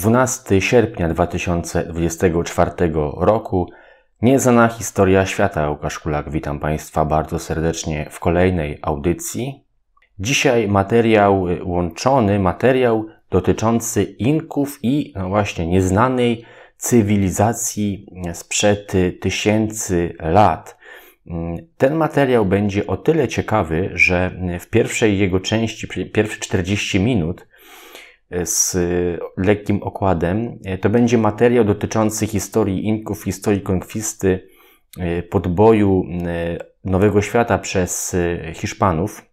12 sierpnia 2024 roku. Nieznana historia świata. Łukasz Kulak, witam Państwa bardzo serdecznie w kolejnej audycji. Dzisiaj materiał y, łączony, materiał dotyczący Inków i no właśnie nieznanej cywilizacji sprzed tysięcy lat. Mm, ten materiał będzie o tyle ciekawy, że w pierwszej jego części, pierwsze 40 minut, z lekkim okładem. E, to będzie materiał dotyczący historii Inków, historii konkwisty, e, podboju e, Nowego Świata przez Hiszpanów.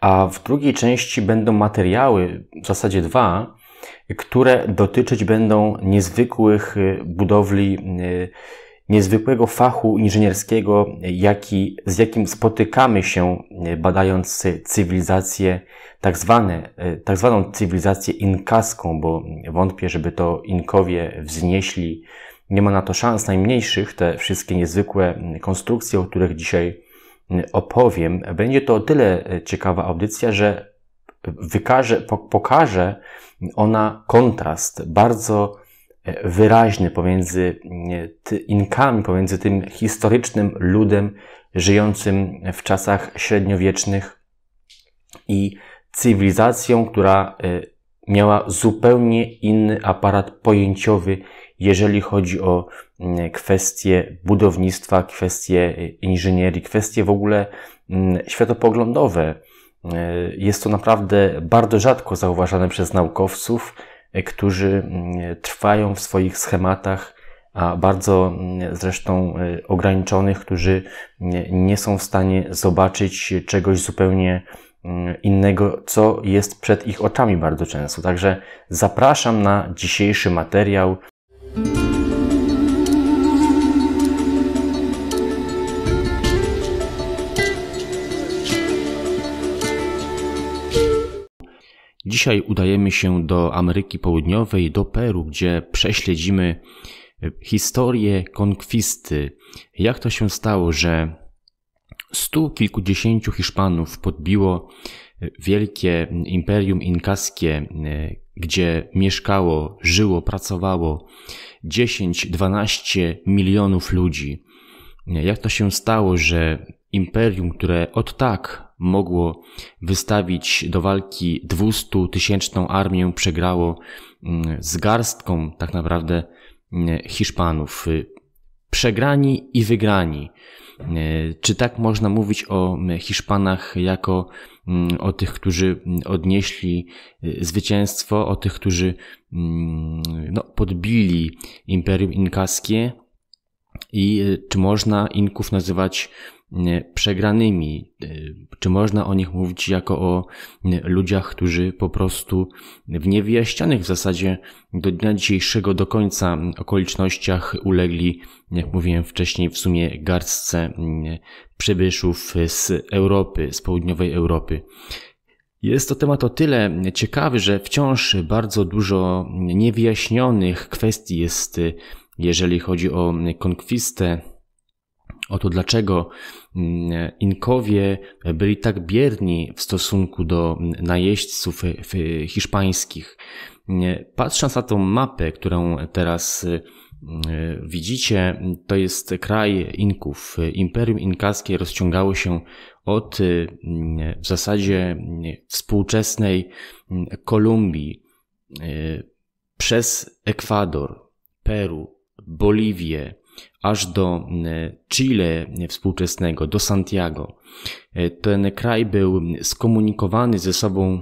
A w drugiej części będą materiały, w zasadzie dwa, które dotyczyć będą niezwykłych budowli niezwykłego fachu inżynierskiego, jaki, z jakim spotykamy się e, badając cywilizację, tak, zwane, e, tak zwaną cywilizację inkaską, bo wątpię, żeby to Inkowie wznieśli. Nie ma na to szans najmniejszych, te wszystkie niezwykłe konstrukcje, o których dzisiaj opowiem. Będzie to o tyle e, ciekawa audycja, że wykaże, pokaże ona kontrast bardzo wyraźny pomiędzy Inkami, pomiędzy tym historycznym ludem żyjącym w czasach średniowiecznych i cywilizacją, która y, miała zupełnie inny aparat pojęciowy, jeżeli chodzi o mm, kwestie budownictwa, kwestie y, inżynierii, kwestie w ogóle mm, światopoglądowe. Y, jest to naprawdę bardzo rzadko zauważane przez naukowców E, którzy mm, trwają w swoich schematach, a bardzo mm, zresztą e, ograniczonych, którzy mm, nie są w stanie zobaczyć czegoś zupełnie innego, co jest przed ich oczami bardzo często. Także zapraszam na dzisiejszy materiał Dzisiaj udajemy się do Ameryki Południowej, do Peru, gdzie prześledzimy e, historię konkwisty. Jak to się stało, że stu kilkudziesięciu Hiszpanów podbiło e, wielkie imperium inkaskie, e, gdzie mieszkało, żyło, pracowało 10-12 milionów ludzi. Jak to się stało, że imperium, które od tak mogło wystawić do walki 200 tysięczną armię, przegrało mm, z garstką tak naprawdę mm, Hiszpanów. Y, przegrani i wygrani. Y, czy tak można mówić o mm, Hiszpanach jako o tych, którzy odnieśli y, zwycięstwo, o tych, którzy no, podbili Imperium Inkaskie? i y, czy można inków nazywać y, przegranymi, y, czy można o nich mówić jako o ludziach, którzy po prostu w niewyjaśnianych w zasadzie do dnia dzisiejszego, do końca okolicznościach ulegli, jak mówiłem wcześniej, w sumie garstce przybyszów z Europy, z południowej Europy. Jest to temat o tyle ciekawy, że wciąż bardzo dużo niewyjaśnionych kwestii jest jeżeli chodzi o konkwistę, o to, dlaczego mm, Inkowie byli tak bierni w stosunku do najeźdźców e, e, hiszpańskich. Mm, patrząc na tą mapę, którą teraz e, widzicie, to jest kraj Inków. Imperium Inkaskie rozciągało się od mm, w zasadzie współczesnej Kolumbii przez Ekwador, Peru, Boliwię, aż do e, Chile współczesnego, do Santiago. E, ten kraj był skomunikowany ze sobą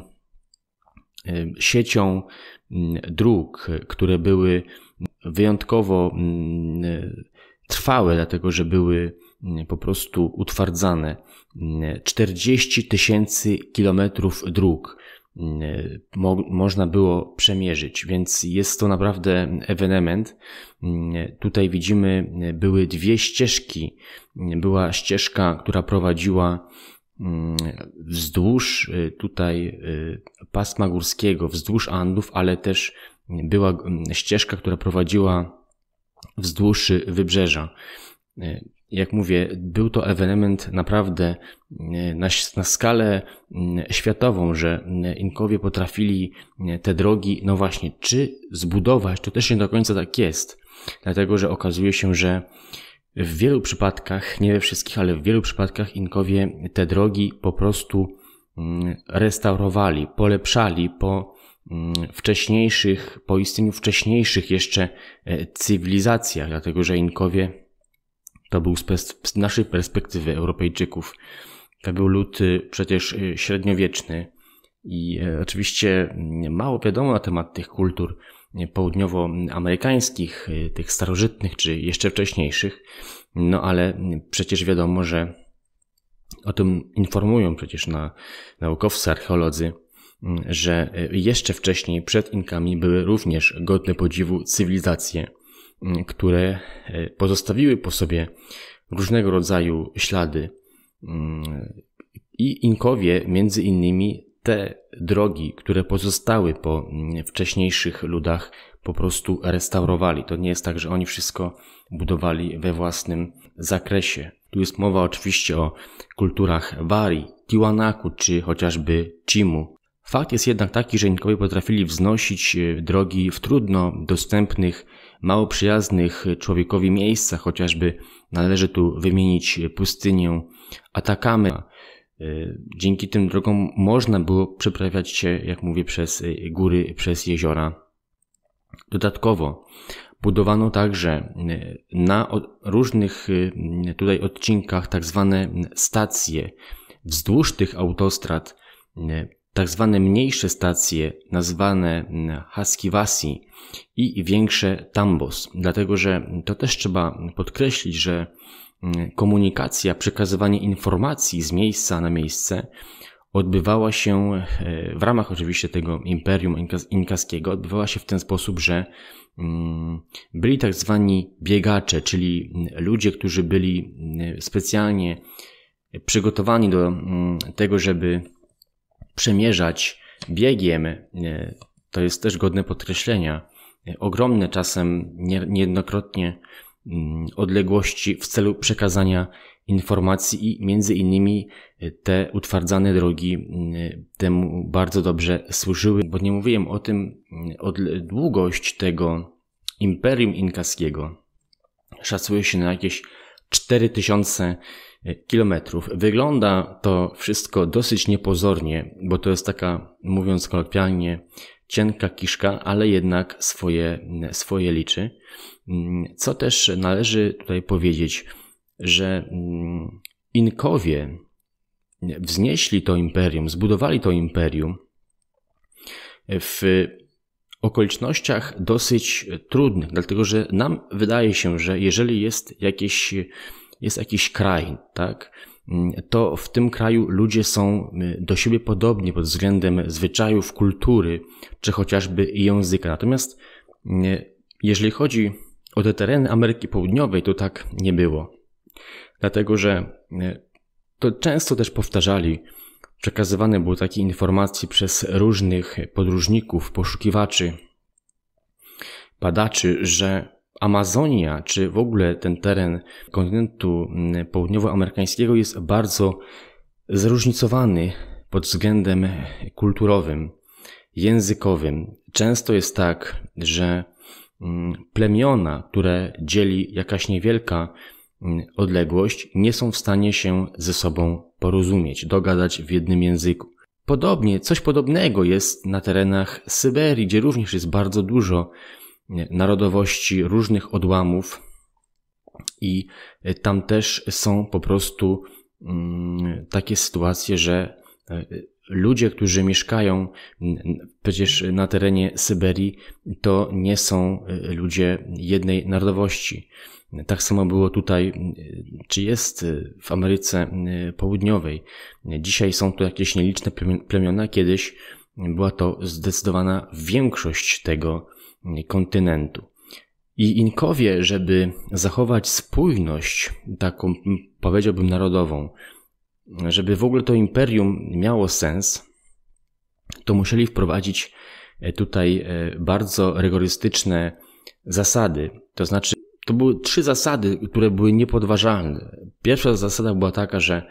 e, siecią dróg, które były wyjątkowo trwałe, dlatego że były po prostu utwardzane. 40 tysięcy kilometrów dróg. Mm, mo można było przemierzyć, więc jest to naprawdę ewenement. Mm, tutaj widzimy, mm, były dwie ścieżki. Była ścieżka, która prowadziła wzdłuż y, tutaj y, pasma górskiego, wzdłuż Andów, ale też była ścieżka, która prowadziła wzdłuż y, wybrzeża jak mówię, był to ewenement naprawdę e, na, na skalę e, światową, że e, Inkowie potrafili te drogi, no właśnie, czy zbudować, to też nie do końca tak jest. Dlatego, że okazuje się, że w wielu przypadkach, nie we wszystkich, ale w wielu przypadkach Inkowie te drogi po prostu mm, restaurowali, polepszali po mm, wcześniejszych, po istnieniu wcześniejszych jeszcze cywilizacjach, dlatego że Inkowie to był z naszej perspektywy Europejczyków. To był lud y, przecież y, średniowieczny i e, oczywiście mm, mało wiadomo na temat tych kultur y, południowoamerykańskich, tych starożytnych czy jeszcze wcześniejszych, no ale mm, przecież wiadomo, że o tym informują przecież na naukowcy, archeolodzy, mm, że jeszcze wcześniej przed Inkami były również godne podziwu cywilizacje które e, pozostawiły po sobie różnego rodzaju ślady. Mm, I Inkowie, między innymi, te drogi, które pozostały po mm, wcześniejszych ludach, po prostu restaurowali. To nie jest tak, że oni wszystko budowali we własnym zakresie. Tu jest mowa oczywiście o kulturach Wari, Tiwanaku czy chociażby Chimu. Fakt jest jednak taki, że Inkowie potrafili wznosić e, drogi w trudno dostępnych mało przyjaznych człowiekowi miejsca, chociażby należy tu wymienić pustynię Atakamy. E, dzięki tym drogom można było przeprawiać się, jak mówię, przez góry, przez jeziora. Dodatkowo budowano także e, na różnych e, tutaj odcinkach tak zwane stacje wzdłuż tych autostrad tak zwane mniejsze stacje nazwane mm, Haskiwasi i większe Tambos, dlatego że to też trzeba podkreślić, że mm, komunikacja, przekazywanie informacji z miejsca na miejsce odbywała się e, w ramach oczywiście tego imperium inkaskiego, odbywała się w ten sposób, że mm, byli tak zwani biegacze, czyli ludzie, którzy byli specjalnie przygotowani do tego, żeby przemierzać biegiem, e, to jest też godne podkreślenia, e, ogromne czasem niejednokrotnie mm, odległości w celu przekazania informacji i między innymi e, te utwardzane drogi mm, temu bardzo dobrze służyły, bo nie mówiłem o tym, mm, długość tego imperium inkaskiego szacuje się na jakieś 4000 tysiące kilometrów. Wygląda to wszystko dosyć niepozornie, bo to jest taka, mówiąc kolokwialnie, cienka kiszka, ale jednak swoje, swoje liczy. Co też należy tutaj powiedzieć, że mm, Inkowie wznieśli to imperium, zbudowali to imperium w okolicznościach dosyć trudnych, dlatego że nam wydaje się, że jeżeli jest jakieś jest jakiś kraj, tak? Mm, to w tym kraju ludzie są y, do siebie podobni pod względem zwyczajów, kultury czy chociażby języka. Natomiast mm, jeżeli chodzi o te tereny Ameryki Południowej, to tak nie było. Dlatego, że y, to często też powtarzali, przekazywane były takie informacje przez różnych podróżników, poszukiwaczy, badaczy, że Amazonia, czy w ogóle ten teren kontynentu mm, południowoamerykańskiego jest bardzo zróżnicowany pod względem kulturowym, językowym. Często jest tak, że mm, plemiona, które dzieli jakaś niewielka mm, odległość, nie są w stanie się ze sobą porozumieć, dogadać w jednym języku. Podobnie, coś podobnego jest na terenach Syberii, gdzie również jest bardzo dużo narodowości, różnych odłamów, i e, tam też są po prostu mm, takie sytuacje, że e, ludzie, którzy mieszkają przecież na terenie Syberii, to nie są e, ludzie jednej narodowości. Tak samo było tutaj, czy jest w Ameryce Południowej. Dzisiaj są tu jakieś nieliczne plemiona, kiedyś była to zdecydowana większość tego, kontynentu. I Inkowie, żeby zachować spójność taką, powiedziałbym, narodową, żeby w ogóle to imperium miało sens, to musieli wprowadzić e, tutaj e, bardzo rygorystyczne zasady. To znaczy, to były trzy zasady, które były niepodważalne. Pierwsza zasada była taka, że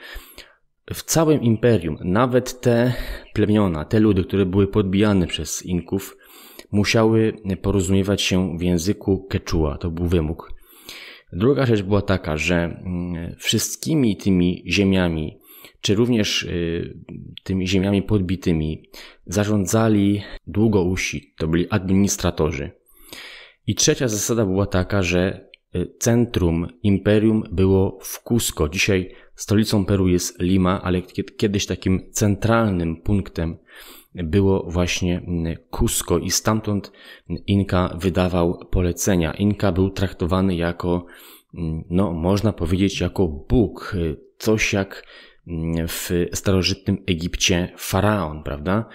w całym imperium, nawet te plemiona, te ludy, które były podbijane przez Inków, musiały porozumiewać się w języku keczua. To był wymóg. Druga rzecz była taka, że mm, wszystkimi tymi ziemiami, czy również y, tymi ziemiami podbitymi, zarządzali długousi, to byli administratorzy. I trzecia zasada była taka, że y, centrum imperium było w Cusco. Dzisiaj stolicą Peru jest Lima, ale kiedyś takim centralnym punktem było właśnie mm, Cusco i stamtąd mm, Inka wydawał polecenia. Inka był traktowany jako, mm, no można powiedzieć, jako Bóg, y, coś jak w starożytnym Egipcie faraon, prawda?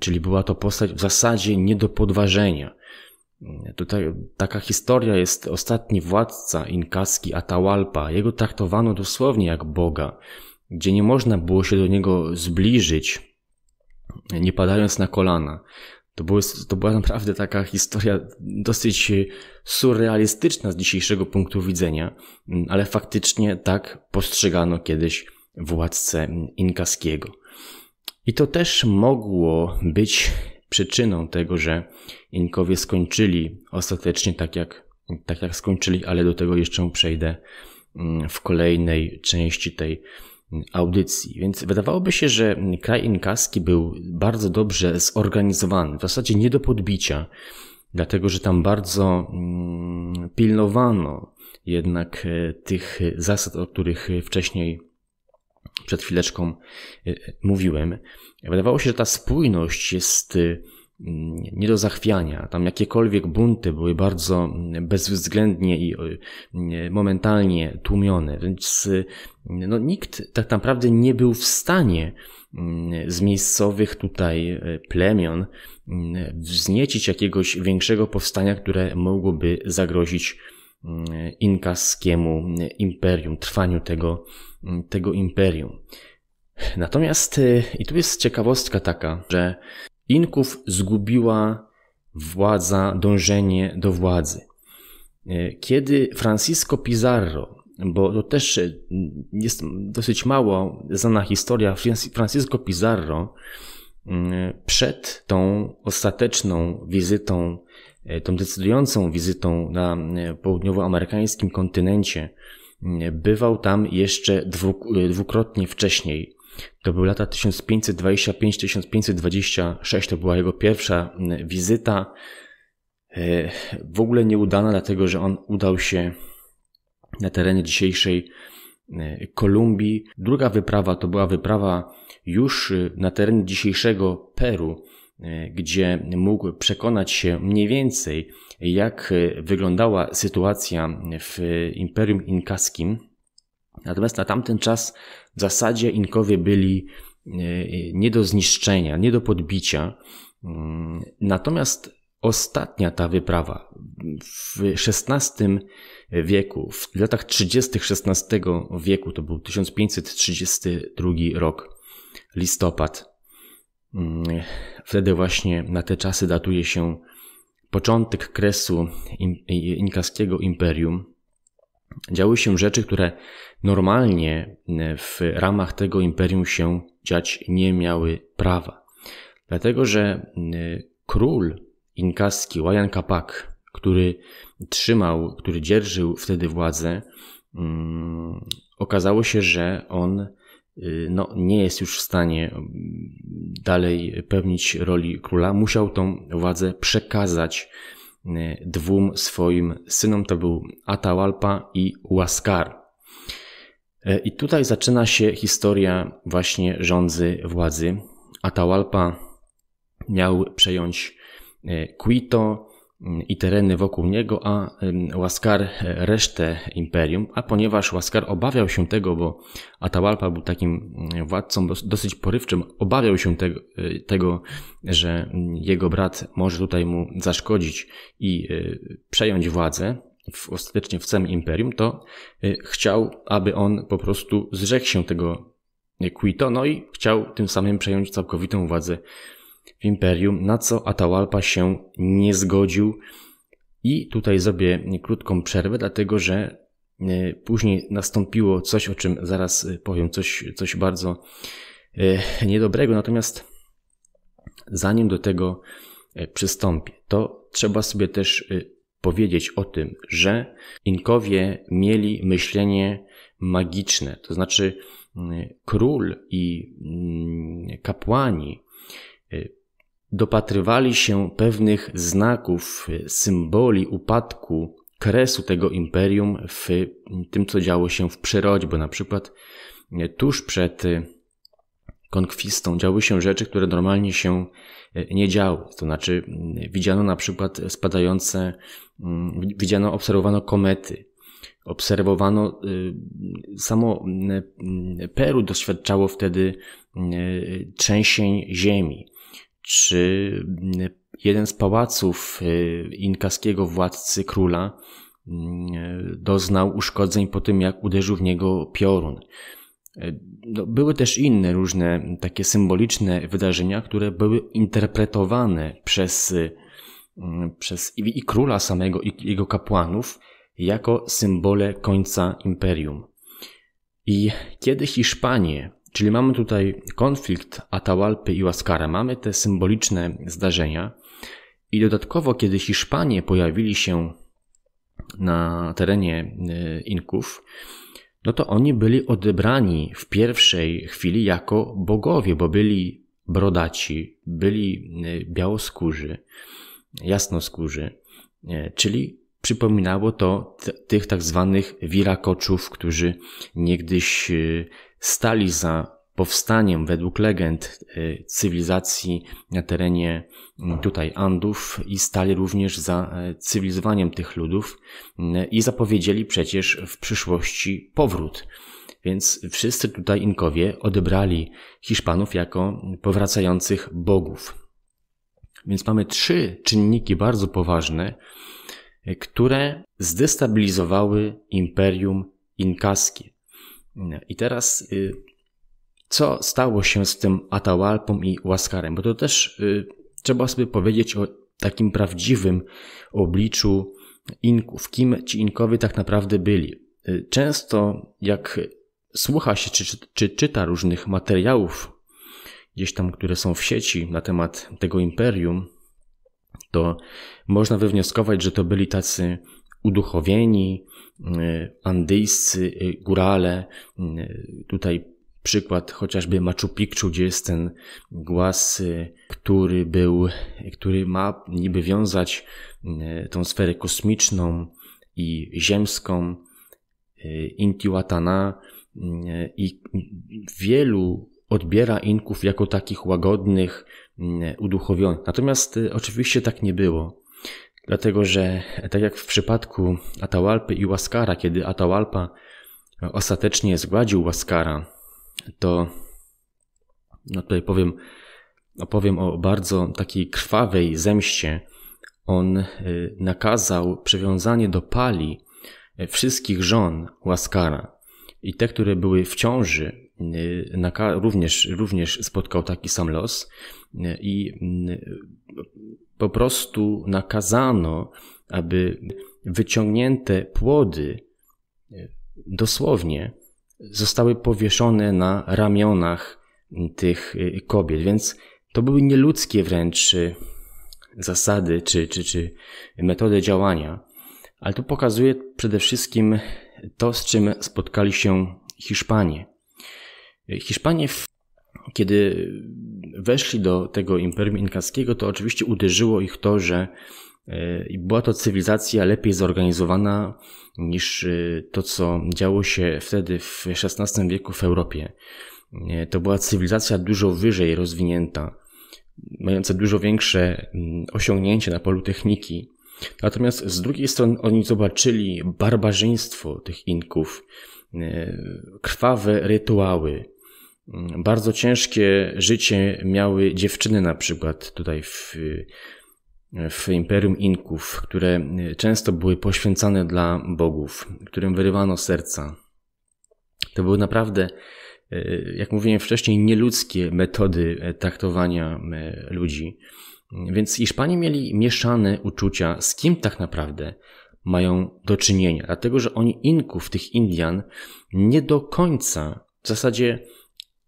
Czyli była to postać w zasadzie nie do podważenia. Tutaj taka historia jest ostatni władca inkaski Atahualpa. Jego traktowano dosłownie jak Boga, gdzie nie można było się do niego zbliżyć nie padając na kolana. To, było, to była naprawdę taka historia dosyć surrealistyczna z dzisiejszego punktu widzenia, ale faktycznie tak postrzegano kiedyś władcę inkaskiego. I to też mogło być przyczyną tego, że Inkowie skończyli ostatecznie tak jak, tak jak skończyli, ale do tego jeszcze przejdę mm, w kolejnej części tej audycji. Więc wydawałoby się, że kraj inkaski był bardzo dobrze zorganizowany, w zasadzie nie do podbicia, dlatego że tam bardzo mm, pilnowano jednak e, tych zasad, o których wcześniej przed chwileczką e, e, mówiłem. Wydawało się, że ta spójność jest nie do zachwiania. Tam jakiekolwiek bunty były bardzo mm, bezwzględnie i y, momentalnie tłumione, więc y, no, nikt tak naprawdę nie był w stanie mm, z miejscowych tutaj y, plemion mm, wzniecić jakiegoś większego powstania, które mogłoby zagrozić inkaskiemu imperium, trwaniu tego, tego imperium. Natomiast, i tu jest ciekawostka taka, że Inków zgubiła władza, dążenie do władzy. E, kiedy Francisco Pizarro, bo to też e, jest dosyć mało znana historia, Francisco Pizarro mm, przed tą ostateczną wizytą, e, tą decydującą wizytą na południowoamerykańskim kontynencie, mm, bywał tam jeszcze dwukrotnie wcześniej. To były lata 1525-1526, to była jego pierwsza mm, wizyta. E, w ogóle nieudana, dlatego że on udał się na terenie dzisiejszej e, Kolumbii. Druga wyprawa to była wyprawa już e, na teren dzisiejszego Peru, gdzie mógł przekonać się mniej więcej, jak wyglądała sytuacja w Imperium Inkaskim. Natomiast na tamten czas w zasadzie Inkowie byli e, e, nie do zniszczenia, nie do podbicia. Mm, natomiast ostatnia ta wyprawa w XVI wieku, w latach 30. XVI wieku, to był 1532 rok, listopad. Mm, wtedy właśnie na te czasy datuje się początek kresu inkaskiego imperium. Działy się rzeczy, które normalnie e, w ramach tego imperium się dziać nie miały prawa. Dlatego, że e, król inkaski Wajan Kapak, który trzymał, który dzierżył wtedy władzę, mm, okazało się, że on e, no, nie jest już w stanie mm, dalej pełnić roli króla. Musiał tą władzę przekazać dwóm swoim synom, to był Atahualpa i Łaskar. E, I tutaj zaczyna się historia właśnie rządzy władzy. Atahualpa miał przejąć e, Quito mm, i tereny wokół niego, a Łaskar e, resztę imperium. A ponieważ Łaskar obawiał się tego, bo Atahualpa był takim mm, władcą dosyć porywczym, obawiał się tego, tego że mm, jego brat może tutaj mu zaszkodzić i przejąć władzę, w, ostatecznie w całym imperium, to y, chciał, aby on po prostu zrzekł się tego y, Quito, no i chciał tym samym przejąć całkowitą władzę w imperium, na co Atahualpa się nie zgodził. I tutaj zrobię y, krótką przerwę, dlatego że później nastąpiło coś, o czym zaraz powiem, coś, coś bardzo niedobrego. Natomiast zanim do tego przystąpię, to trzeba sobie też powiedzieć o tym, że Inkowie mieli myślenie magiczne, to znaczy mm, król i mm, kapłani y, dopatrywali się pewnych znaków, y, symboli upadku, kresu tego imperium w mm, tym, co działo się w przyrodzie, bo na przykład y, tuż przed konkwistą działy się rzeczy, które normalnie się e, nie działy. To znaczy, mm, widziano na przykład spadające, mm, widziano, obserwowano komety, obserwowano, y, samo mm, Peru doświadczało wtedy e, trzęsień ziemi, czy jeden z pałaców y, inkaskiego władcy króla e, doznał uszkodzeń po tym, jak uderzył w niego piorun. No, były też inne różne takie symboliczne wydarzenia, które były interpretowane przez, y, mm, przez i, i króla samego, i jego kapłanów jako symbole końca imperium. I kiedy Hiszpanie, czyli mamy tutaj konflikt Atahualpy i Łaskara, mamy te symboliczne zdarzenia, i dodatkowo, kiedy Hiszpanie pojawili się na terenie y, Inków, no to oni byli odebrani w pierwszej chwili jako bogowie, bo byli brodaci, byli e, białoskórzy, jasnoskórzy, e, czyli przypominało to tych tak zwanych wirakoczów, którzy niegdyś e, stali za powstaniem według legend y, cywilizacji na terenie mm, tutaj Andów i stali również za e, cywilizowaniem tych ludów mm, i zapowiedzieli przecież w przyszłości powrót. Więc wszyscy tutaj Inkowie odebrali Hiszpanów jako powracających bogów. Więc mamy trzy czynniki bardzo poważne, e, które zdestabilizowały imperium inkaskie. I teraz y, co stało się z tym Atahualpą i Łaskarem, bo to też y, trzeba sobie powiedzieć o takim prawdziwym obliczu Inków, kim ci Inkowie tak naprawdę byli. Y, często jak słucha się czy, czy, czy czyta różnych materiałów, gdzieś tam, które są w sieci na temat tego imperium, to można wywnioskować, że to byli tacy uduchowieni, y, andyjscy y, górale, tutaj Przykład chociażby Machu Picchu, gdzie jest ten głaz, y, który był, y, który ma niby wiązać y, tą sferę kosmiczną i ziemską, Intiwatana i wielu odbiera Inków jako takich łagodnych, uduchowionych. Natomiast oczywiście tak nie było. Dlatego, że e, tak jak w przypadku Atahualpy i Łaskara, kiedy Atahualpa ostatecznie zgładził Łaskara, to no tutaj powiem, opowiem o bardzo takiej krwawej zemście. On y, nakazał przywiązanie do pali y, wszystkich żon Łaskara i te, które były w ciąży, y, również, również spotkał taki sam los i po prostu nakazano, aby wyciągnięte płody dosłownie zostały powieszone na ramionach tych y, kobiet, więc to były nieludzkie wręcz y, zasady czy, czy, czy metody działania. Ale to pokazuje przede wszystkim to, z czym spotkali się Hiszpanie. Hiszpanie, kiedy weszli do tego imperium inkaskiego, to oczywiście uderzyło ich to, że E, I była to cywilizacja lepiej zorganizowana niż e, to, co działo się wtedy w XVI wieku w Europie. E, to była cywilizacja dużo wyżej rozwinięta, mająca dużo większe mm, osiągnięcie na polu techniki. Natomiast z drugiej strony oni zobaczyli barbarzyństwo tych Inków, krwawe rytuały. Mm, bardzo ciężkie życie miały dziewczyny, na przykład tutaj w w Imperium Inków, które e, często były poświęcane dla bogów, którym wyrywano serca. To były naprawdę, e, jak mówiłem wcześniej, nieludzkie metody e, traktowania ludzi. Więc Hiszpanie mieli mieszane uczucia, z kim tak naprawdę mają do czynienia, dlatego że oni Inków, tych Indian, nie do końca, w zasadzie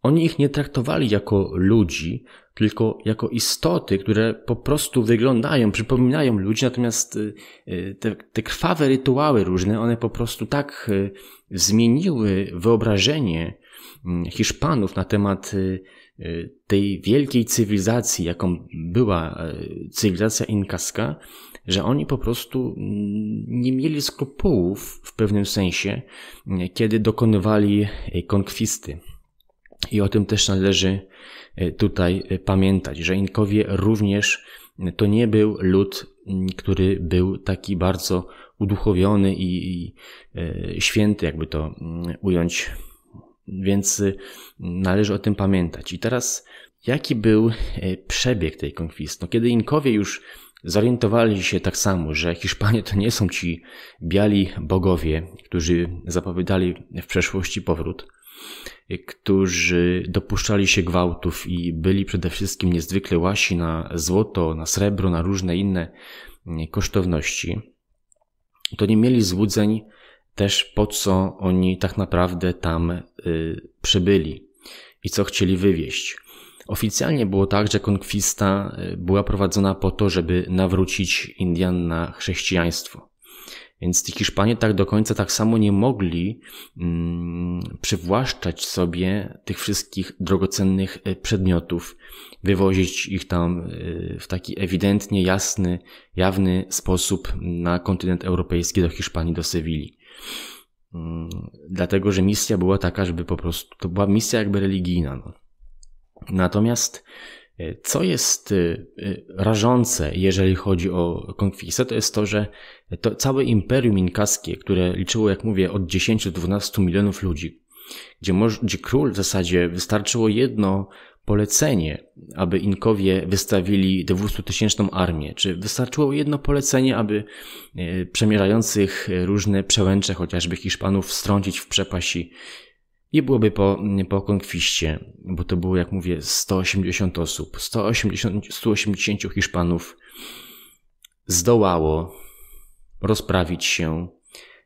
oni ich nie traktowali jako ludzi, tylko jako istoty, które po prostu wyglądają, przypominają ludzi, natomiast y, y, te, te krwawe rytuały różne, one po prostu tak y, zmieniły wyobrażenie mm, Hiszpanów na temat tej wielkiej cywilizacji, jaką była cywilizacja inkaska, że oni po prostu mm, nie mieli skrupułów w pewnym sensie, mm, kiedy dokonywali konkwisty. I o tym też należy E, tutaj e, pamiętać, że Inkowie również e, to nie był lud, który był taki bardzo uduchowiony i, święty, jakby to ująć. Więc należy o tym pamiętać. I teraz, jaki był przebieg tej konkwist? No, kiedy Inkowie już zorientowali się tak samo, że Hiszpanie to nie są ci biali bogowie, którzy zapowiadali w przeszłości powrót, którzy dopuszczali się gwałtów i byli przede wszystkim niezwykle łasi na złoto, na srebro, na różne inne mm, kosztowności, to nie mieli złudzeń też po co oni tak naprawdę tam y, przybyli i co chcieli wywieźć. Oficjalnie było tak, że konkwista y, była prowadzona po to, żeby nawrócić Indian na chrześcijaństwo. Więc ci Hiszpanie tak do końca tak samo nie mogli mm, przywłaszczać sobie tych wszystkich drogocennych e, przedmiotów, wywozić ich tam e, w taki ewidentnie jasny, jawny sposób na kontynent europejski, do Hiszpanii, do Sewilli. Mm, dlatego, że misja była taka, żeby po prostu, to była misja jakby religijna. No. Natomiast E, co jest y, y, rażące, jeżeli chodzi o konkwistę, to jest to, że to całe imperium inkaskie, które liczyło, jak mówię, od 10 do 12 milionów ludzi, gdzie, moż, gdzie król w zasadzie wystarczyło jedno polecenie, aby Inkowie wystawili 200-tysięczną armię? Czy wystarczyło jedno polecenie, aby e, przemierzających różne przełęcze, chociażby Hiszpanów, strącić w przepaści i byłoby po, po konkwiście, bo to było, jak mówię, 180 osób. 180, 180 Hiszpanów zdołało rozprawić się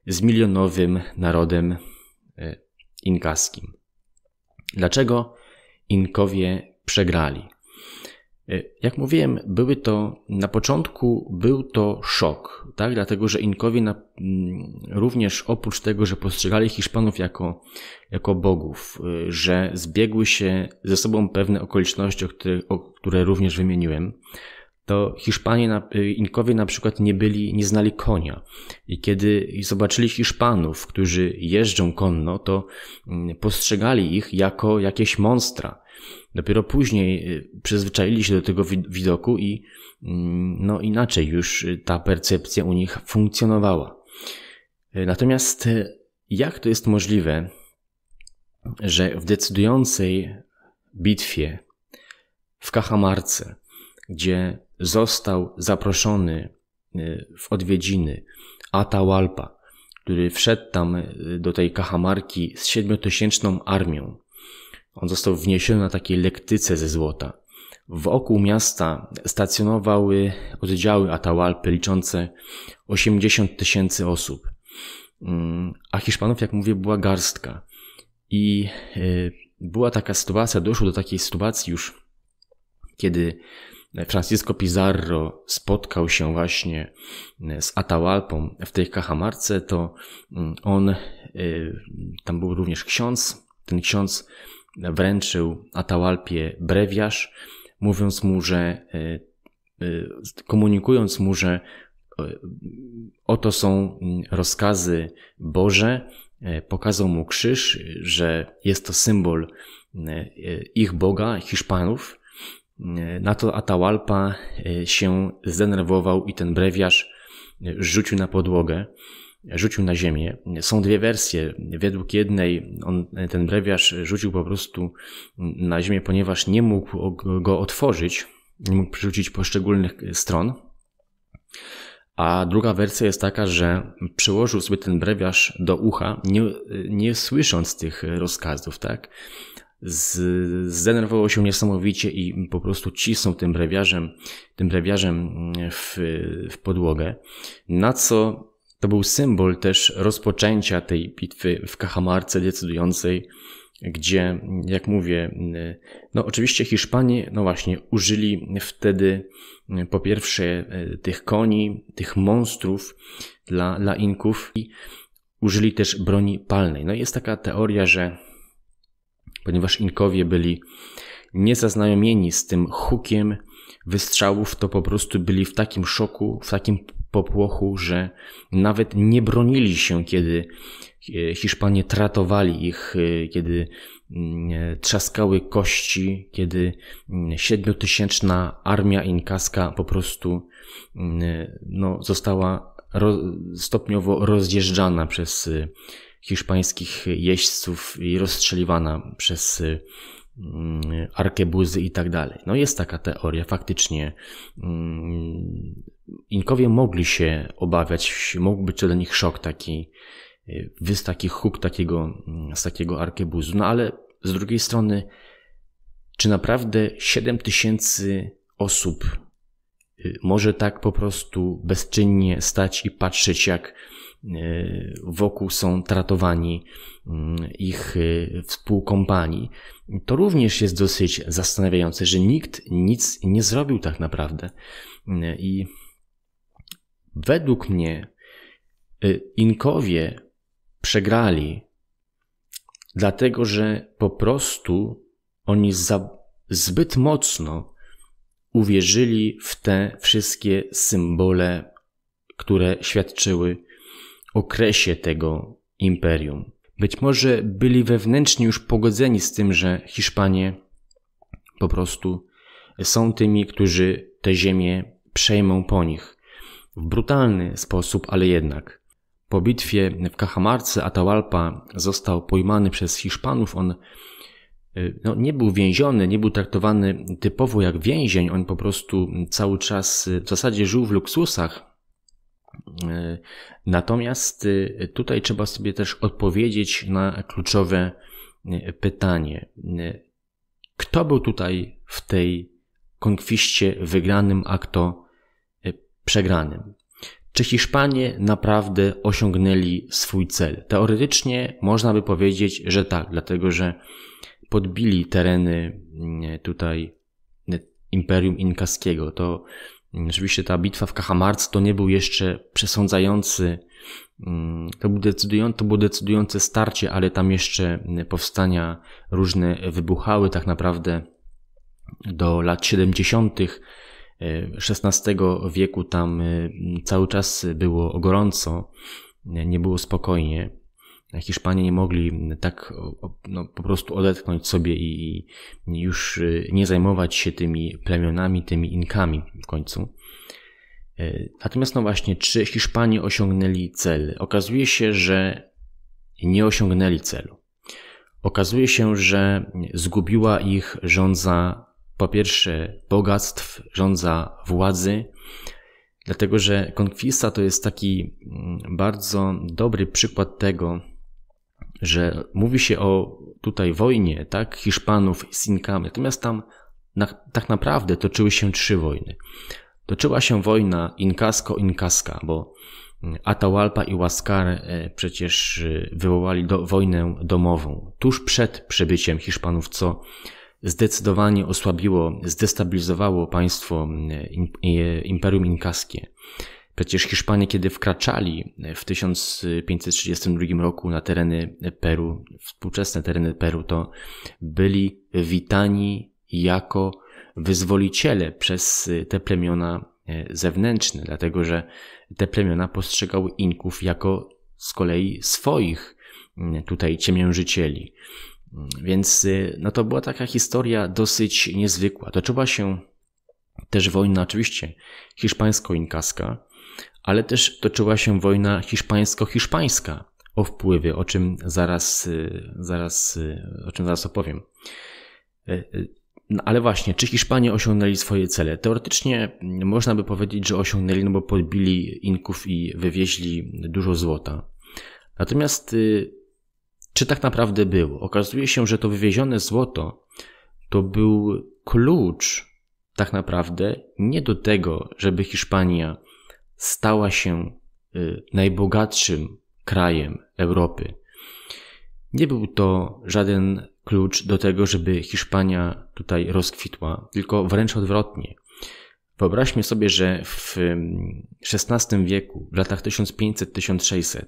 z milionowym narodem e, inkaskim. Dlaczego Inkowie przegrali? E, jak mówiłem, były to na początku był to szok, tak? Dlatego, że Inkowie na, mm, również oprócz tego, że postrzegali Hiszpanów jako, jako bogów, y, że zbiegły się ze sobą pewne okoliczności, o, o które również wymieniłem, to Hiszpanie, y, Inkowie na przykład nie byli, nie znali konia. I kiedy zobaczyli Hiszpanów, którzy jeżdżą konno, to mm, postrzegali ich jako jakieś monstra. Dopiero później y, przyzwyczaili się do tego widoku i mm, no inaczej już y, ta percepcja u nich funkcjonowała. Natomiast jak to jest możliwe, że w decydującej bitwie w Kachamarce, gdzie został zaproszony e, w odwiedziny Atahualpa, który wszedł tam e, do tej kahamarki z siedmiotysięczną armią. On został wniesiony na takiej lektyce ze złota. Wokół miasta stacjonowały oddziały Atahualpy liczące 80 tysięcy osób. Mm, a Hiszpanów, jak mówię, była garstka. I e, była taka sytuacja, doszło do takiej sytuacji już, kiedy Francisco Pizarro spotkał się właśnie e, z Atahualpą w tej Kachamarce, to mm, on, e, tam był również ksiądz, ten ksiądz wręczył Atahualpie brewiarz, mówiąc mu, że e, komunikując mu, że oto są mm, rozkazy Boże, pokazał mu krzyż, że jest to symbol ich Boga, Hiszpanów, na to Atahualpa e, się zdenerwował i ten brewiarz e, rzucił na podłogę, rzucił na ziemię. Są dwie wersje. Według jednej on, e, ten brewiarz rzucił po prostu na ziemię, ponieważ nie mógł go otworzyć, nie mógł przerzucić poszczególnych stron. A druga wersja jest taka, że przyłożył sobie ten brewiarz do ucha, nie, nie słysząc tych rozkazów, tak? zdenerwował się niesamowicie i po prostu cisnął tym brewiarzem, tym brewiarzem mm, w, w podłogę, na co to był symbol też rozpoczęcia tej bitwy w Kachamarce decydującej, gdzie, jak mówię, mm, no oczywiście Hiszpanie, no właśnie, użyli wtedy mm, po pierwsze e, tych koni, tych monstrów dla, dla Inków i użyli też broni palnej. No jest taka teoria, że Ponieważ Inkowie byli niezaznajomieni z tym hukiem wystrzałów, to po prostu byli w takim szoku, w takim popłochu, że nawet nie bronili się, kiedy e, Hiszpanie tratowali ich, e, kiedy mm, e, trzaskały kości, kiedy mm, siedmiotysięczna armia inkaska po prostu mm, no, została stopniowo rozjeżdżana przez hiszpańskich jeźdźców i rozstrzeliwana przez y, mm, arkebuzy i tak dalej. No jest taka teoria, faktycznie mm, Inkowie mogli się obawiać, mógł być to dla nich szok taki, y, wys taki huk takiego, mm, z takiego arkebuzu, no ale z drugiej strony czy naprawdę 7 tysięcy osób y, może tak po prostu bezczynnie stać i patrzeć, jak E, wokół są tratowani mm, ich e, współkompanii. To również jest dosyć zastanawiające, że nikt nic nie zrobił tak naprawdę. E, I według mnie Inkowie przegrali, dlatego że po prostu oni za, zbyt mocno uwierzyli w te wszystkie symbole, które świadczyły okresie tego imperium. Być może byli wewnętrznie już pogodzeni z tym, że Hiszpanie po prostu są tymi, którzy te ziemie przejmą po nich. W brutalny sposób, ale jednak. Po bitwie w Kachamarce Atahualpa został pojmany przez Hiszpanów. On y, no, nie był więziony, nie był traktowany typowo jak więzień. On po prostu cały czas y, w zasadzie żył w luksusach, E, natomiast y, tutaj trzeba sobie też odpowiedzieć na kluczowe y, pytanie. Y, kto był tutaj w tej konkwiście wygranym, a kto przegranym? Czy Hiszpanie naprawdę osiągnęli swój cel? Teoretycznie można by powiedzieć, że tak, dlatego że podbili tereny tutaj Imperium Inkaskiego. To Mm, rzeczywiście ta bitwa w Kachamarce to nie był jeszcze przesądzający, mm, to było, decydujące, to było decydujące starcie, ale tam jeszcze mm, powstania różne wybuchały tak naprawdę do lat 70. XVI e, wieku tam e, cały czas było gorąco, nie było spokojnie. Hiszpanie nie mogli tak no, po prostu odetchnąć sobie i, i już y, nie zajmować się tymi plemionami, tymi Inkami w końcu. Y, natomiast, no właśnie, czy Hiszpanie osiągnęli cel? Okazuje się, że nie osiągnęli celu. Okazuje się, że zgubiła ich rządza, po pierwsze, bogactw, rządza władzy, dlatego że konkwista to jest taki mm, bardzo dobry przykład tego, że mówi się o tutaj wojnie, tak, Hiszpanów z Inkami, natomiast tam na, tak naprawdę toczyły się trzy wojny. Toczyła się wojna inkasko-inkaska, bo mm, Atahualpa i Huascar e, przecież y, wywołali do, wojnę domową tuż przed przybyciem Hiszpanów, co zdecydowanie osłabiło, zdestabilizowało państwo mm, e, Imperium Inkaskie. Przecież Hiszpanie, kiedy wkraczali e, w 1532 roku na tereny Peru, współczesne tereny Peru, to byli witani jako wyzwoliciele przez e, te plemiona e, zewnętrzne, dlatego że te plemiona postrzegały Inków jako z kolei swoich mm, tutaj ciemiężycieli. Mm, więc no to była taka historia dosyć niezwykła. Toczyła się też wojna oczywiście hiszpańsko-inkaska, ale też toczyła się wojna hiszpańsko-hiszpańska o wpływy, o czym zaraz, y, zaraz, y, o czym zaraz opowiem. E, e, no ale właśnie, czy Hiszpanie osiągnęli swoje cele? Teoretycznie mm, można by powiedzieć, że osiągnęli, no bo podbili Inków i wywieźli dużo złota. Natomiast y, czy tak naprawdę było? Okazuje się, że to wywiezione złoto to był klucz tak naprawdę nie do tego, żeby Hiszpania stała się y, najbogatszym krajem Europy. Nie był to żaden klucz do tego, żeby Hiszpania tutaj rozkwitła, tylko wręcz odwrotnie. Wyobraźmy sobie, że w XVI mm, wieku, w latach 1500-1600,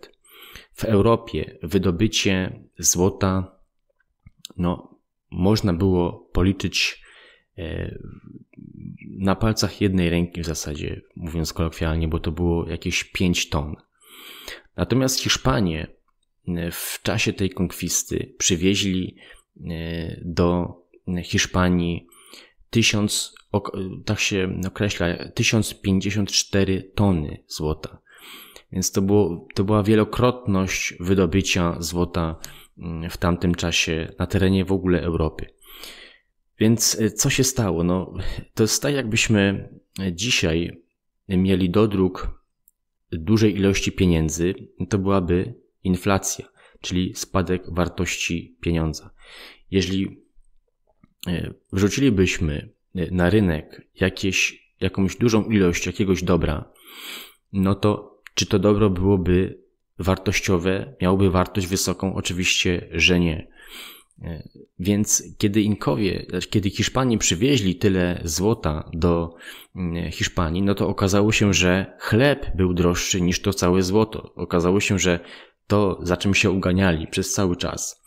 w Europie wydobycie złota no, można było policzyć E, na palcach jednej ręki w zasadzie, mówiąc kolokwialnie, bo to było jakieś 5 ton. Natomiast Hiszpanie e, w czasie tej konkwisty przywieźli e, do Hiszpanii 1000, tak się określa, 1054 tony złota. Więc to, było, to była wielokrotność wydobycia złota mm, w tamtym czasie na terenie w ogóle Europy. Więc y, co się stało? No, to jest tak, jakbyśmy y, dzisiaj mieli do dróg dużej ilości pieniędzy, to byłaby inflacja, czyli spadek wartości pieniądza. Jeżeli y, wrzucilibyśmy na rynek jakieś, jakąś dużą ilość jakiegoś dobra, no to czy to dobro byłoby wartościowe, miałoby wartość wysoką? Oczywiście, że nie. E, więc kiedy Inkowie, znaczy, kiedy Hiszpanie przywieźli tyle złota do mm, Hiszpanii, no to okazało się, że chleb był droższy niż to całe złoto. Okazało się, że to, za czym się uganiali przez cały czas,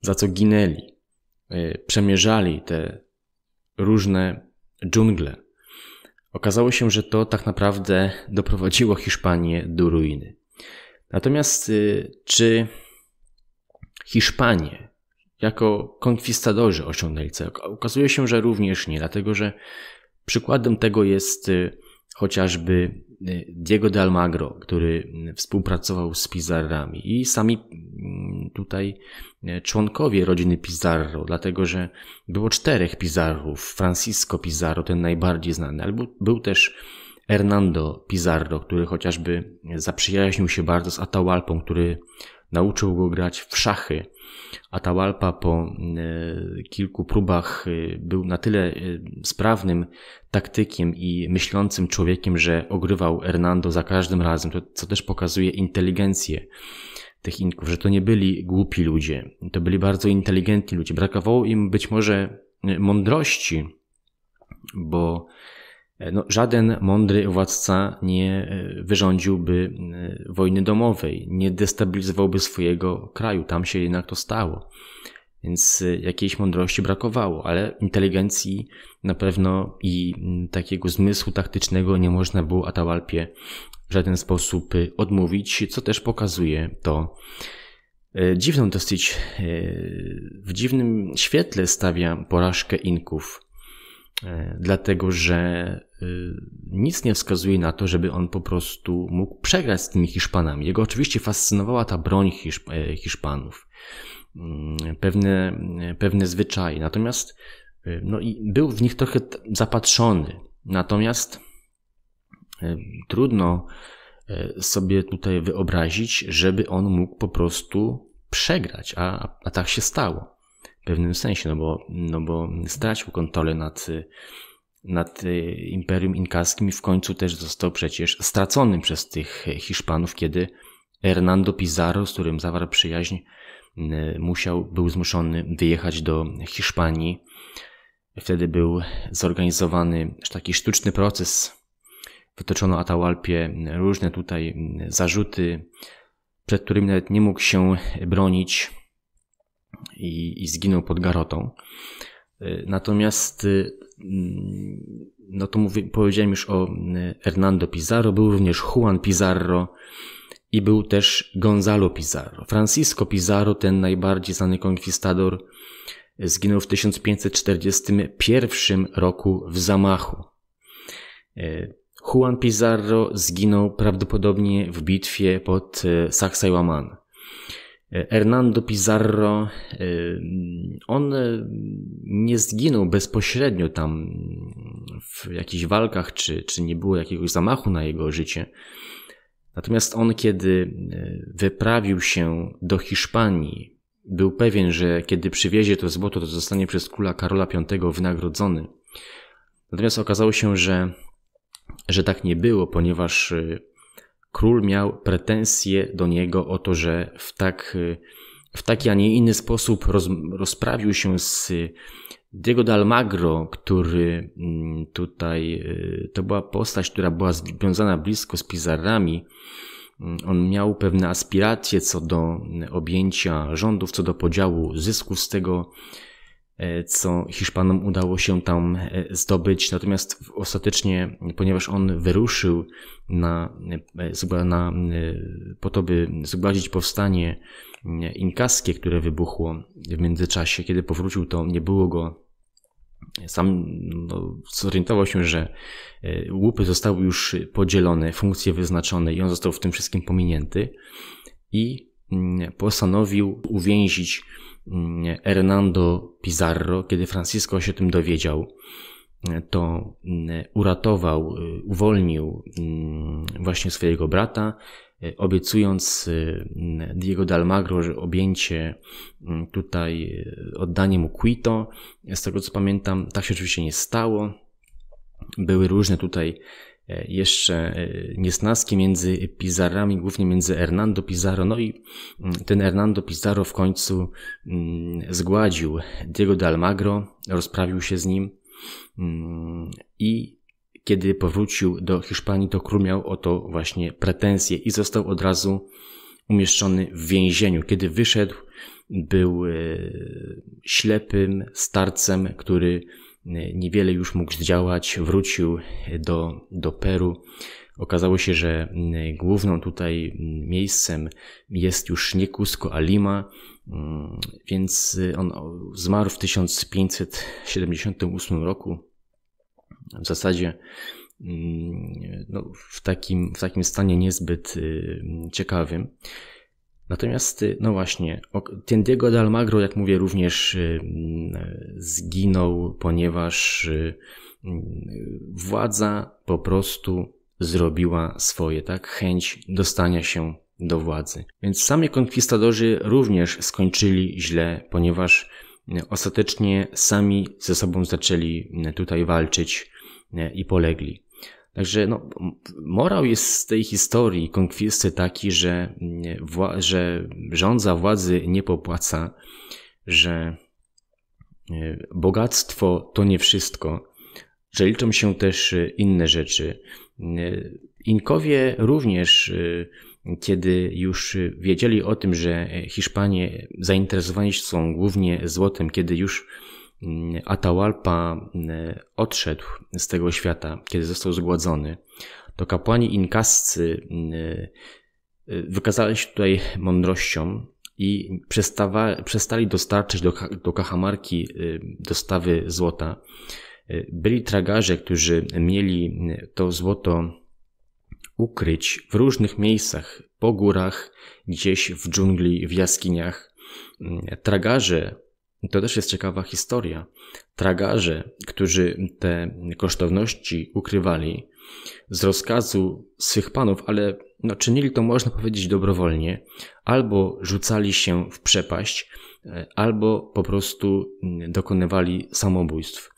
za co ginęli, e, przemierzali te różne dżungle, okazało się, że to tak naprawdę doprowadziło Hiszpanię do ruiny. Natomiast e, czy Hiszpanie jako konkwistadorzy osiągnęli cel. Okazuje się, że również nie, dlatego że przykładem tego jest y, chociażby y, Diego de Almagro, który y, współpracował z Pizarrami i sami mm, tutaj członkowie rodziny Pizarro, dlatego że było czterech Pizarrów, Francisco Pizarro, ten najbardziej znany, ale był też Hernando Pizarro, który chociażby zaprzyjaźnił się bardzo z Atahualpą, który nauczył go grać w szachy Atahualpa po e, kilku próbach e, był na tyle e, sprawnym taktykiem i myślącym człowiekiem, że ogrywał Hernando za każdym razem, co też pokazuje inteligencję tych Inków, że to nie byli głupi ludzie, to byli bardzo inteligentni ludzie. Brakowało im być może mądrości, bo E, no, żaden mądry władca nie e, wyrządziłby e, wojny domowej, nie destabilizowałby swojego kraju. Tam się jednak to stało. Więc jakiejś mądrości brakowało, ale inteligencji na pewno i takiego zmysłu taktycznego nie można było Atahualpie w żaden sposób odmówić, co też pokazuje to dziwną dosyć, w dziwnym świetle stawia porażkę Inków E, dlatego że y, nic nie wskazuje na to, żeby on po prostu mógł przegrać z tymi Hiszpanami. Jego oczywiście fascynowała ta broń Hiszp e, Hiszpanów, mm, pewne, e, pewne zwyczaje, natomiast no i był w nich trochę zapatrzony. Natomiast trudno sobie tutaj wyobrazić, żeby on mógł po prostu przegrać, a, a tak się stało w pewnym sensie, no bo, no bo stracił kontrolę nad, nad Imperium inkarskim i w końcu też został przecież stracony przez tych Hiszpanów, kiedy Hernando Pizarro, z którym zawarł przyjaźń, y, musiał, był zmuszony wyjechać do Hiszpanii. Wtedy był zorganizowany taki sztuczny proces. Wytoczono Atahualpie różne tutaj zarzuty, przed którymi nawet nie mógł się bronić i, i zginął pod garotą. Y, natomiast, y, mm, no to mówię, powiedziałem już o y, Hernando Pizarro, był również Juan Pizarro i był też Gonzalo Pizarro. Francisco Pizarro, ten najbardziej znany konkwistador, zginął w 1541 roku w zamachu. Juan Pizarro zginął prawdopodobnie w bitwie pod Sacsayhuaman. Hernando Pizarro, y, on y, nie zginął bezpośrednio tam w jakichś walkach, czy, czy nie było jakiegoś zamachu na jego życie. Natomiast on, kiedy y, wyprawił się do Hiszpanii, był pewien, że kiedy przywiezie to złoto, to zostanie przez króla Karola V wynagrodzony. Natomiast okazało się, że, że tak nie było, ponieważ król miał pretensje do niego o to, że w, tak, y, w taki, a nie inny sposób roz, rozprawił się z Diego d'Almagro, który mm, tutaj, y, to była postać, która była związana blisko z Pizarrami. Mm, on miał pewne aspiracje co do mm, objęcia rządów, co do podziału zysków z tego E, co Hiszpanom udało się tam e, zdobyć. Natomiast ostatecznie, ponieważ on wyruszył na, e, na, po to, by zgładzić powstanie inkaskie, które wybuchło w międzyczasie, kiedy powrócił, to nie było go sam no, zorientował się, że łupy zostały już podzielone, funkcje wyznaczone i on został w tym wszystkim pominięty i mm, postanowił uwięzić Hernando Pizarro, kiedy Francisco się tym dowiedział, e, to e, uratował, e, uwolnił mm, właśnie swojego brata, obiecując Diego Dalmagro, że objęcie mm, tutaj, oddanie mu Quito. Z tego co pamiętam, tak się oczywiście nie stało. Były różne tutaj E, jeszcze e, niesnaski między Pizarrami, głównie między Hernando Pizarro. No i mm, ten Hernando Pizarro w końcu mm, zgładził Diego de Almagro, rozprawił się z nim mm, i kiedy powrócił do Hiszpanii, to król miał o to właśnie pretensje i został od razu umieszczony w więzieniu. Kiedy wyszedł, był e, ślepym starcem, który niewiele już mógł zdziałać, wrócił do, do Peru. Okazało się, że mm, główną tutaj mm, miejscem jest już nie Cusco, a Lima, mm, więc on zmarł w 1578 roku. W zasadzie no, w, takim, w takim stanie niezbyt y, ciekawym. Natomiast, y, no właśnie, ten Diego de Almagro, jak mówię, również y, mm, zginął, ponieważ y, mm, władza po prostu zrobiła swoje, tak? Chęć dostania się do władzy. Więc sami konkwistadorzy również skończyli źle, ponieważ ostatecznie sami ze sobą zaczęli tutaj walczyć i polegli. Także no, morał jest z tej historii konkwisty taki, że, wła- że rządza władzy nie popłaca, że e, bogactwo to nie wszystko, że liczą się też e, inne rzeczy. E, Inkowie również, kiedy już wiedzieli o tym, że Hiszpanie zainteresowani są głównie złotem, kiedy już Atahualpa e, odszedł z tego świata, kiedy został zgładzony, to kapłani inkascy e, e, wykazali się tutaj mądrością i przestali dostarczyć do, do kachamarki dostawy złota. Byli tragarze, którzy mieli to złoto ukryć w różnych miejscach, po górach, gdzieś w dżungli, w jaskiniach. Tragarze to też jest ciekawa historia. Tragarze, którzy te kosztowności ukrywali z rozkazu swych panów, ale no, czynili to można powiedzieć dobrowolnie, albo rzucali się w przepaść, e, albo po prostu mm, dokonywali samobójstw.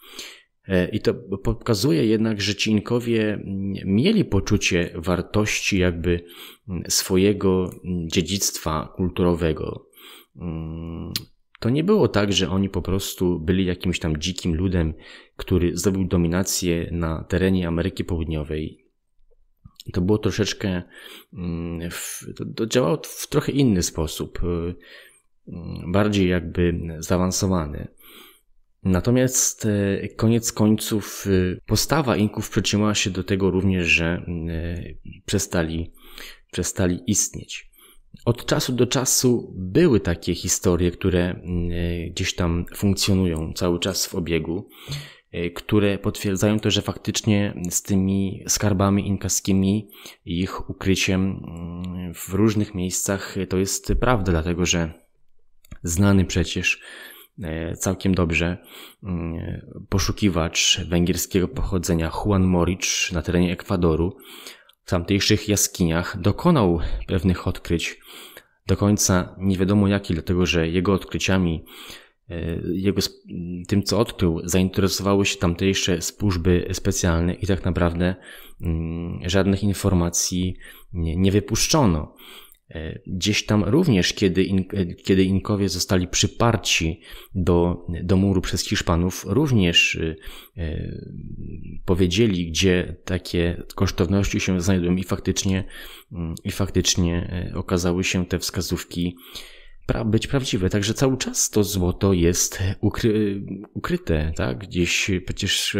E, I to pokazuje jednak, że ci Inkowie mm, mieli poczucie wartości jakby mm, swojego dziedzictwa kulturowego. To nie było tak, że oni po prostu byli jakimś tam dzikim ludem, który zdobył dominację na terenie Ameryki Południowej. To było troszeczkę, mm, to, to działało w trochę inny sposób, y, mm, bardziej jakby zaawansowany. Natomiast e, koniec końców y, postawa Inków przyczyniła się do tego również, że mm, e, przestali, przestali istnieć. Od czasu do czasu były takie historie, które mm, e, gdzieś tam funkcjonują cały czas w obiegu, e, które potwierdzają to, że faktycznie z tymi skarbami inkaskimi i ich ukryciem mm, w różnych miejscach to jest prawda, dlatego że znany przecież e, całkiem dobrze mm, poszukiwacz węgierskiego pochodzenia Juan Moricz na terenie Ekwadoru tamtejszych jaskiniach dokonał pewnych odkryć. Do końca nie wiadomo jakie, dlatego że jego odkryciami, e, jego, tym co odkrył, zainteresowały się tamtejsze służby specjalne i tak naprawdę mm, żadnych informacji nie, nie wypuszczono. E, gdzieś tam również, kiedy, in, e, kiedy Inkowie zostali przyparci do, do muru przez Hiszpanów, również y, e, powiedzieli, gdzie takie kosztowności się znajdują i faktycznie, mm, i faktycznie okazały się te wskazówki być prawdziwe. Także cały czas to złoto jest ukry, ukryte, tak? Gdzieś przecież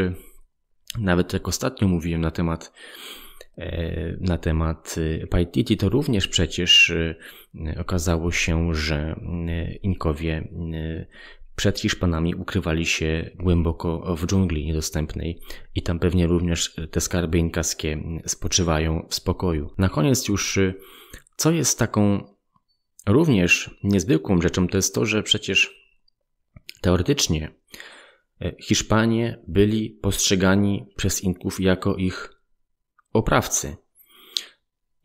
nawet jak ostatnio mówiłem na temat E, na temat y, Paititi, to również przecież y, okazało się, że y, Inkowie przed Hiszpanami ukrywali się głęboko w dżungli niedostępnej i tam pewnie również te skarby inkaskie spoczywają w spokoju. Na koniec już, co jest taką również niezwykłą rzeczą, to jest to, że przecież teoretycznie Hiszpanie byli postrzegani przez Inków jako ich oprawcy.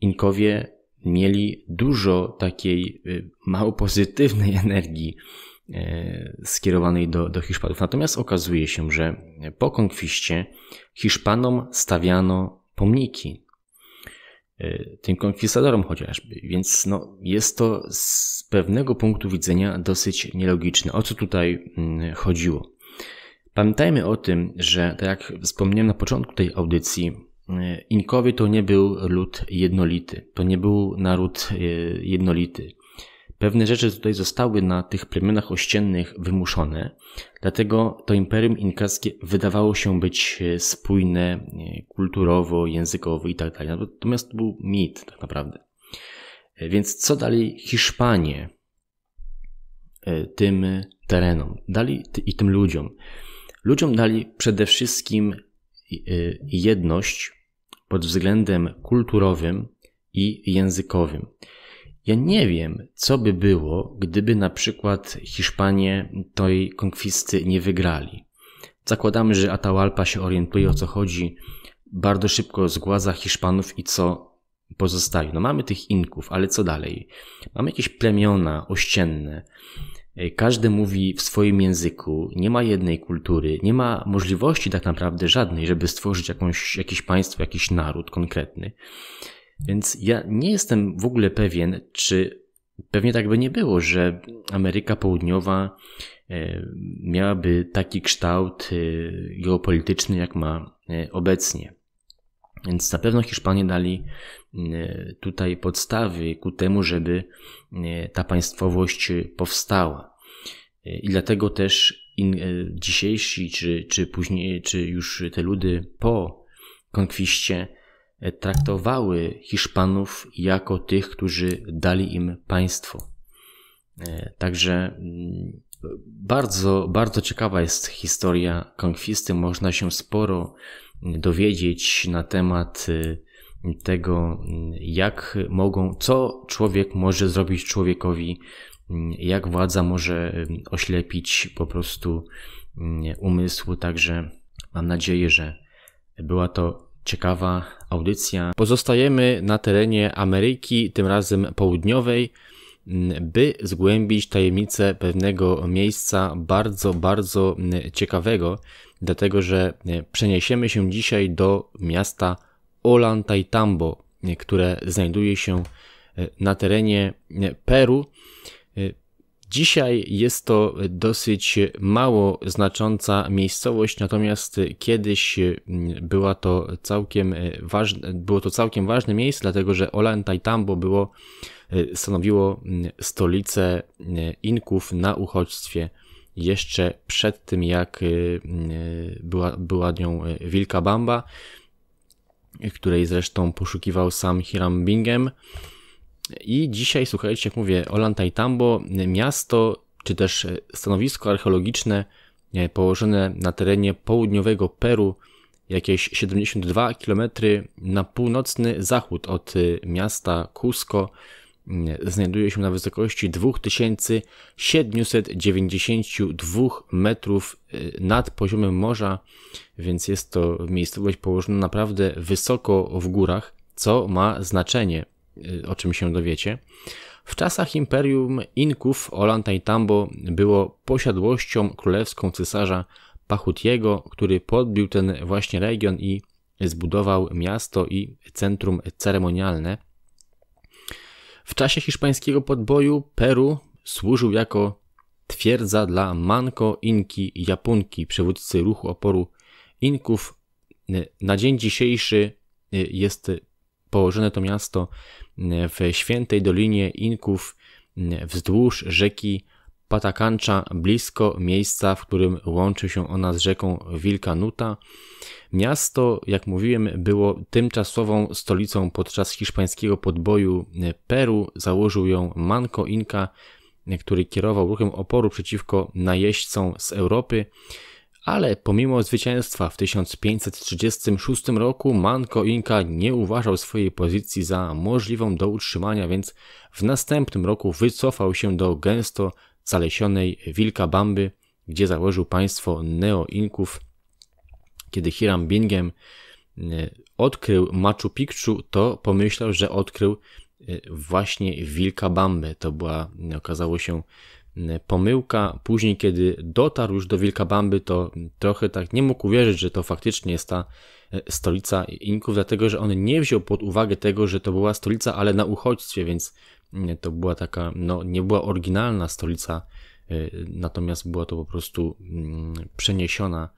Inkowie mieli dużo takiej y, mało pozytywnej energii e, skierowanej do, do Hiszpanów. Natomiast okazuje się, że po konkwiście Hiszpanom stawiano pomniki. E, tym konkwistadorom chociażby, więc no, jest to z pewnego punktu widzenia dosyć nielogiczne. O co tutaj mm, chodziło? Pamiętajmy o tym, że tak jak wspomniałem na początku tej audycji, E, Inkowie to nie był lud jednolity, to nie był naród e, jednolity. Pewne rzeczy tutaj zostały na tych plemionach ościennych wymuszone, dlatego to imperium inkarskie wydawało się być e, spójne kulturowo, językowo itd. Tak Natomiast to był mit tak naprawdę. Więc co dali Hiszpanie tym terenom dali i tym ludziom? Ludziom dali przede wszystkim jedność, pod względem kulturowym i językowym. Ja nie wiem, co by było, gdyby na przykład Hiszpanie tej konkwisty nie wygrali. Zakładamy, że Atahualpa się orientuje o co chodzi, bardzo szybko zgładza Hiszpanów i co pozostaje. No mamy tych Inków, ale co dalej? Mamy jakieś plemiona ościenne, E, każdy mówi w swoim języku, nie ma jednej kultury, nie ma możliwości tak naprawdę żadnej, żeby stworzyć jakąś, jakieś państwo, jakiś naród konkretny. Więc ja nie jestem w ogóle pewien, czy pewnie tak by nie było, że Ameryka Południowa e, miałaby taki kształt e, geopolityczny, jak ma obecnie. Więc na pewno Hiszpanie dali E, tutaj podstawy ku temu, żeby e, ta państwowość powstała. E, I dlatego też in, dzisiejsi, czy, czy później, czy już te ludy po konkwiście traktowały Hiszpanów jako tych, którzy dali im państwo. Także mm, bardzo, bardzo ciekawa jest historia konkwisty. Można się sporo mm, dowiedzieć na temat y, tego, mm, jak mogą, co człowiek może zrobić człowiekowi, mm, jak władza może mm, oślepić po prostu umysł. Także mam nadzieję, że była to ciekawa audycja. Pozostajemy na terenie Ameryki, tym razem południowej, by zgłębić tajemnicę pewnego miejsca bardzo, bardzo ciekawego, dlatego że przeniesiemy się dzisiaj do miasta Ollantaytambo, które znajduje się e, na terenie e, Peru. E, dzisiaj jest to dosyć mało znacząca miejscowość, natomiast kiedyś była to całkiem ważne, było to całkiem ważne miejsce, dlatego że Ollantaytambo było, stanowiło stolicę Inków na uchodźstwie jeszcze przed tym, jak była, była nią Wilka Bamba której zresztą poszukiwał sam Hiram Bingham. I dzisiaj, słuchajcie, jak mówię, Ollantaytambo, miasto czy też stanowisko archeologiczne e, położone na terenie południowego Peru, jakieś 72 km na północny zachód od e, miasta Cusco, znajduje się na wysokości 2792 metrów y, nad poziomem morza, więc jest to miejscowość położona naprawdę wysoko w górach, co ma znaczenie, y, o czym się dowiecie. W czasach imperium Inków Ollantaytambo było posiadłością królewską cesarza Pachutiego, który podbił ten właśnie region i zbudował miasto i centrum ceremonialne. W czasie hiszpańskiego podboju Peru służył jako twierdza dla Manco, Inki i Japunki, przywódcy ruchu oporu Inków. Na dzień dzisiejszy y, jest położone to miasto y, w świętej dolinie Inków y, wzdłuż rzeki Patakancza, blisko miejsca, w którym łączy się ona z rzeką Wilkanuta. Miasto, jak mówiłem, było tymczasową stolicą podczas hiszpańskiego podboju Peru. Założył ją Manco Inca, który kierował ruchem oporu przeciwko najeźdźcom z Europy. Ale pomimo zwycięstwa w 1536 roku Manco Inca nie uważał swojej pozycji za możliwą do utrzymania, więc w następnym roku wycofał się do gęsto zalesionej Wilka Bamby, gdzie założył państwo Neo-Inków. Kiedy Hiram Bingiem e, odkrył Machu Picchu, to pomyślał, że odkrył e, właśnie Wilka Bamby. To była, e, okazało się, pomyłka. Później, kiedy dotarł już do Wilka Bamby, to trochę tak nie mógł uwierzyć, że to faktycznie jest ta stolica Inków, dlatego że on nie wziął pod uwagę tego, że to była stolica, ale na uchodźstwie, więc to była taka, no nie była oryginalna stolica, y, natomiast była to po prostu mm, przeniesiona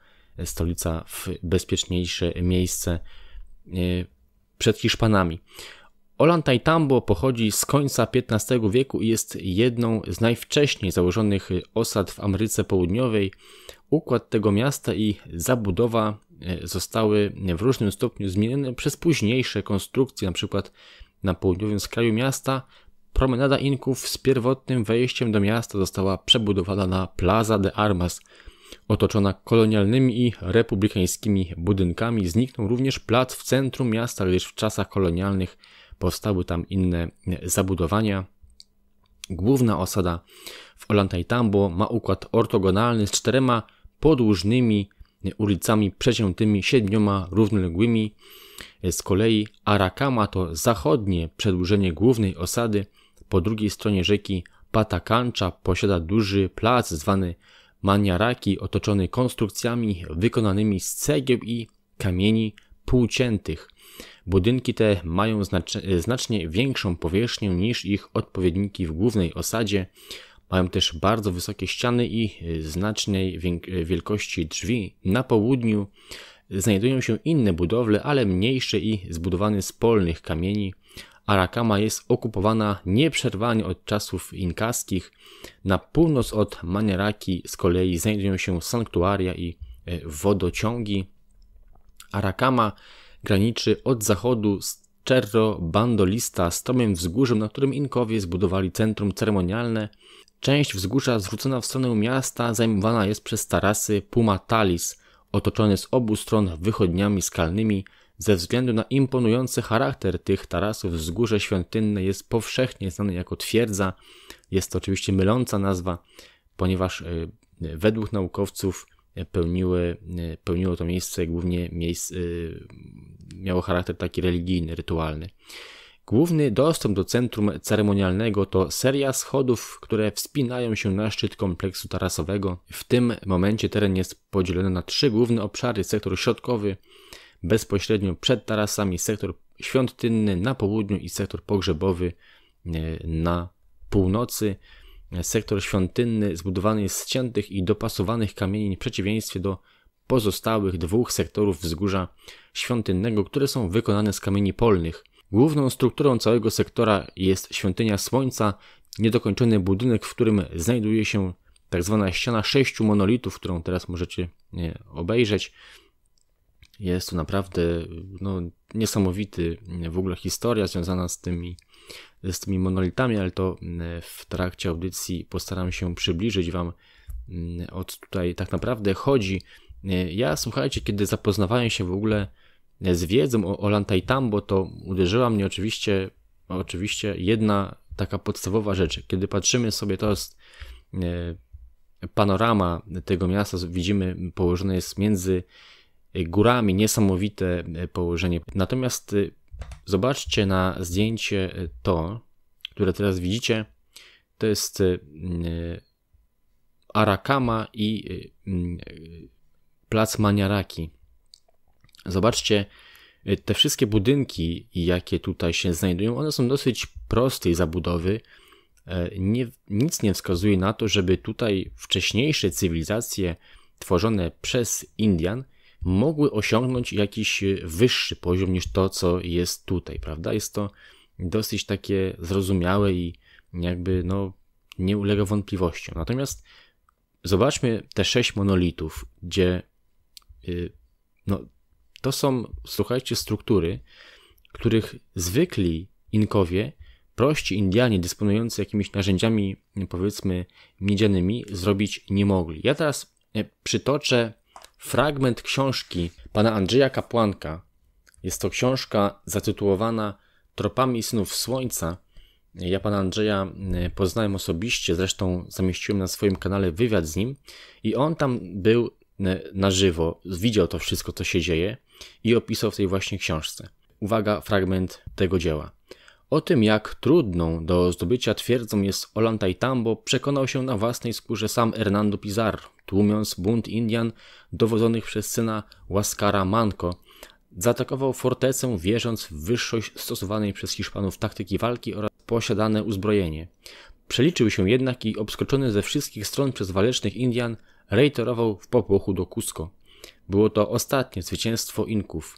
stolica w bezpieczniejsze miejsce y, przed Hiszpanami. Ollantaytambo pochodzi z końca XV wieku i jest jedną z najwcześniej założonych osad w Ameryce Południowej. Układ tego miasta i zabudowa y, zostały w różnym stopniu zmienione przez późniejsze konstrukcje, np. przykład na południowym skraju miasta Promenada Inków z pierwotnym wejściem do miasta została przebudowana na Plaza de Armas. Otoczona kolonialnymi i republikańskimi budynkami, zniknął również plac w centrum miasta, gdyż w czasach kolonialnych powstały tam inne zabudowania. Główna osada w Olantaytambo ma układ ortogonalny z czterema podłużnymi ulicami przeciętymi siedmioma równoległymi z kolei Arakama to zachodnie przedłużenie głównej osady. Po drugiej stronie rzeki Patakancza posiada duży plac zwany Maniaraki, otoczony konstrukcjami wykonanymi z cegieł i kamieni półciętych. Budynki te mają znaczy, znacznie większą powierzchnię niż ich odpowiedniki w głównej osadzie. Mają też bardzo wysokie ściany i znacznej wielkości drzwi. Na południu znajdują się inne budowle, ale mniejsze i zbudowane z polnych kamieni. Arakama jest okupowana nieprzerwanie od czasów inkaskich. Na północ od Maniaraki z kolei znajdują się sanktuaria i e, wodociągi. Arakama graniczy od zachodu z Cerro Bandolista, stromym wzgórzem, na którym Inkowie zbudowali centrum ceremonialne. Część wzgórza zwrócona w stronę miasta zajmowana jest przez tarasy Pumatalis, otoczony z obu stron wychodniami skalnymi, ze względu na imponujący charakter tych tarasów wzgórze świątynne jest powszechnie znane jako twierdza. Jest to oczywiście myląca nazwa, ponieważ y, y, według naukowców y, pełniły, pełniło to miejsce głównie miejsc, miało charakter taki religijny, rytualny. Główny dostęp do centrum ceremonialnego to seria schodów, które wspinają się na szczyt kompleksu tarasowego. W tym momencie teren jest podzielony na trzy główne obszary: sektor środkowy, bezpośrednio przed tarasami, sektor świątynny na południu i sektor pogrzebowy e, na północy. Sektor świątynny zbudowany jest z ciętych i dopasowanych kamieni w przeciwieństwie do pozostałych dwóch sektorów wzgórza świątynnego, które są wykonane z kamieni polnych. Główną strukturą całego sektora jest świątynia Słońca, niedokończony budynek, w którym znajduje się tak zwana ściana sześciu monolitów, którą teraz możecie obejrzeć. Jest to naprawdę no, niesamowity w ogóle historia związana z tymi, z tymi monolitami, ale to mm, w trakcie audycji postaram się przybliżyć Wam mm, od tutaj tak naprawdę chodzi. Ja słuchajcie, kiedy zapoznawałem się w ogóle z wiedzą o Olantay Tambo, to uderzyła mnie oczywiście, oczywiście jedna taka podstawowa rzecz. Kiedy patrzymy sobie, to jest e, panorama tego miasta, widzimy położone jest między górami, niesamowite e, położenie. Natomiast e, zobaczcie na zdjęcie to, które teraz widzicie, to jest Arakama i plac Maniaraki. Zobaczcie, y, te wszystkie budynki, jakie tutaj się znajdują, one są dosyć prostej zabudowy. E, nie, nic nie wskazuje na to, żeby tutaj wcześniejsze cywilizacje tworzone przez Indian mogły osiągnąć jakiś y, wyższy poziom niż to, co jest tutaj, prawda? Jest to dosyć takie zrozumiałe i jakby no, nie ulega wątpliwościom. Natomiast zobaczmy te sześć monolitów, gdzie y, no, to są, słuchajcie, struktury, których zwykli Inkowie, prości Indianie dysponujący jakimiś narzędziami, powiedzmy, miedzianymi, zrobić nie mogli. Ja teraz e, przytoczę fragment książki pana Andrzeja Kapłanka. Jest to książka zatytułowana Tropami snów słońca. Ja pana Andrzeja e, poznałem osobiście, zresztą zamieściłem na swoim kanale wywiad z nim i on tam był e, na żywo, widział to wszystko, co się dzieje i opisał w tej właśnie książce. Uwaga, fragment tego dzieła. O tym, jak trudną do zdobycia twierdzą jest Ollantaytambo, przekonał się na własnej skórze sam Hernando Pizarro, tłumiąc bunt Indian dowodzonych przez syna Łaskara Manco. Zaatakował fortecę, wierząc w wyższość stosowanej przez Hiszpanów taktyki walki oraz posiadane uzbrojenie. Przeliczył się jednak i obskoczony ze wszystkich stron przez walecznych Indian, rejterował w popłochu do Cusco. Było to ostatnie zwycięstwo Inków.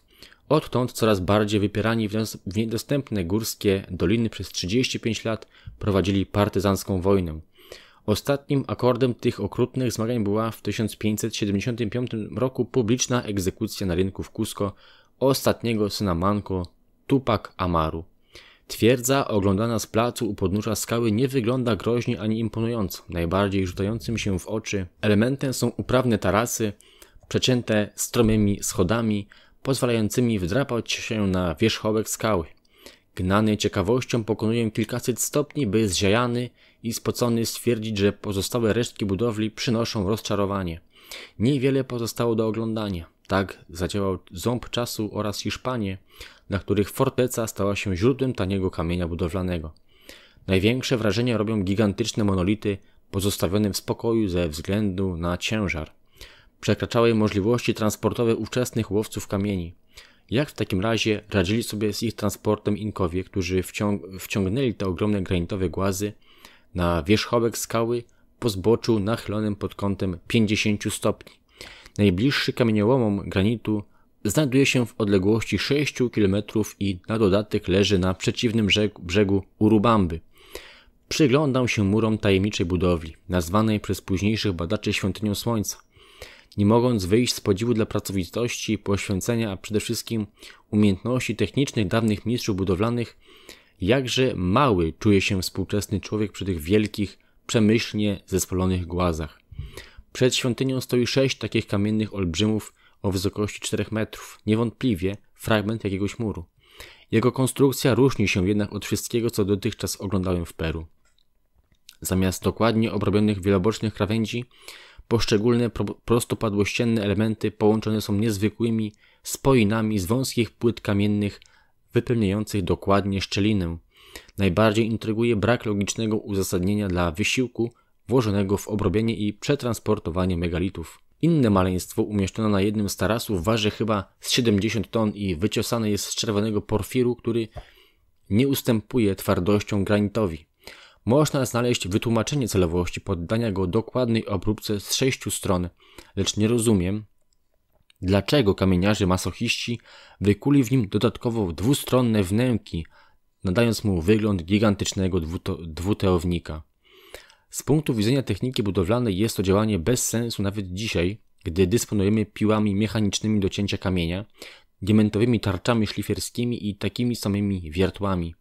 Odtąd coraz bardziej wypierani w niedostępne górskie doliny przez 35 lat prowadzili partyzancką wojnę. Ostatnim akordem tych okrutnych zmagań była w 1575 roku publiczna egzekucja na rynku w Cusco ostatniego syna Manco, Tupac Amaru. Twierdza oglądana z placu u podnóża skały nie wygląda groźnie ani imponująco. Najbardziej rzucającym się w oczy elementem są uprawne tarasy, przecięte stromymi schodami, pozwalającymi wdrapać się na wierzchołek skały. Gnany ciekawością pokonuję kilkaset stopni, by zziajany i spocony stwierdzić, że pozostałe resztki budowli przynoszą rozczarowanie. Niewiele pozostało do oglądania. Tak zadziałał ząb czasu oraz Hiszpanie, na których forteca stała się źródłem taniego kamienia budowlanego. Największe wrażenie robią gigantyczne monolity pozostawione w spokoju ze względu na ciężar przekraczały możliwości transportowe ówczesnych łowców kamieni. Jak w takim razie radzili sobie z ich transportem Inkowie, którzy wciąg wciągnęli te ogromne granitowe głazy na wierzchołek skały po zboczu nachylonym pod kątem 50 stopni. Najbliższy kamieniołomom granitu znajduje się w odległości 6 km i na dodatek leży na przeciwnym brzegu, brzegu Urubamby. Przyglądam się murom tajemniczej budowli, nazwanej przez późniejszych badaczy Świątynią Słońca nie mogąc wyjść z podziwu dla pracowitości, poświęcenia, a przede wszystkim umiejętności technicznych dawnych mistrzów budowlanych, jakże mały czuje się współczesny człowiek przy tych wielkich, przemyślnie zespolonych głazach. Przed świątynią stoi sześć takich kamiennych olbrzymów o wysokości 4 metrów, niewątpliwie fragment jakiegoś muru. Jego konstrukcja różni się jednak od wszystkiego, co dotychczas oglądałem w Peru. Zamiast dokładnie obrobionych wielobocznych krawędzi, Poszczególne prostopadłościenne elementy połączone są niezwykłymi spoinami z wąskich płyt kamiennych wypełniających dokładnie szczelinę. Najbardziej intryguje brak logicznego uzasadnienia dla wysiłku włożonego w obrobienie i przetransportowanie megalitów. Inne maleństwo umieszczone na jednym z tarasów waży chyba z 70 ton i wyciosane jest z czerwonego porfiru, który nie ustępuje twardością granitowi można znaleźć wytłumaczenie celowości poddania go dokładnej obróbce z sześciu stron, lecz nie rozumiem, dlaczego kamieniarze masochiści wykuli w nim dodatkowo dwustronne wnęki, nadając mu wygląd gigantycznego dwuteownika. Z punktu widzenia techniki budowlanej jest to działanie bez sensu nawet dzisiaj, gdy dysponujemy piłami mechanicznymi do cięcia kamienia, diamentowymi tarczami szlifierskimi i takimi samymi wiertłami.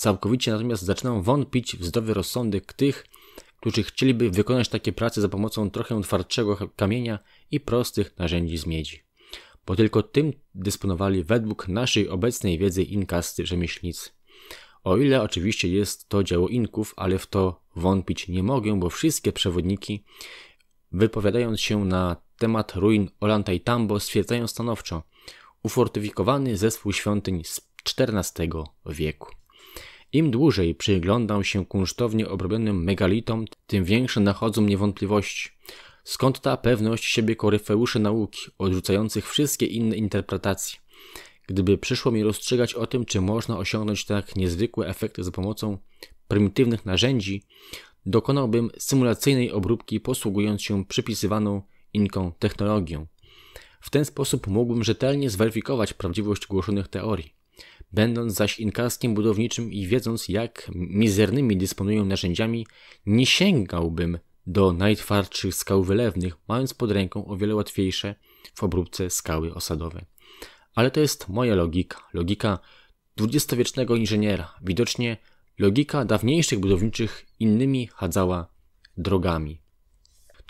Całkowicie natomiast zaczynam wątpić w zdrowy rozsądek tych, którzy chcieliby wykonać takie prace za pomocą trochę twardszego kamienia i prostych narzędzi z miedzi. Bo tylko tym dysponowali według naszej obecnej wiedzy inkasty rzemieślnicy. O ile oczywiście jest to dzieło inków, ale w to wątpić nie mogę, bo wszystkie przewodniki, wypowiadając się na temat ruin Olanta i Tambo, stwierdzają stanowczo ufortyfikowany zespół świątyń z XIV wieku. Im dłużej przyglądam się kunsztownie obrobionym megalitom, tym większe nachodzą mnie wątpliwości. Skąd ta pewność siebie koryfeuszy nauki, odrzucających wszystkie inne interpretacje? Gdyby przyszło mi rozstrzygać o tym, czy można osiągnąć tak niezwykłe efekty za pomocą prymitywnych narzędzi, dokonałbym symulacyjnej obróbki posługując się przypisywaną inką technologią. W ten sposób mógłbym rzetelnie zweryfikować prawdziwość głoszonych teorii. Będąc zaś inkarskiem budowniczym i wiedząc, jak mizernymi dysponują narzędziami, nie sięgałbym do najtwardszych skał wylewnych, mając pod ręką o wiele łatwiejsze w obróbce skały osadowe. Ale to jest moja logika, logika dwudziestowiecznego inżyniera. Widocznie logika dawniejszych budowniczych innymi chadzała drogami.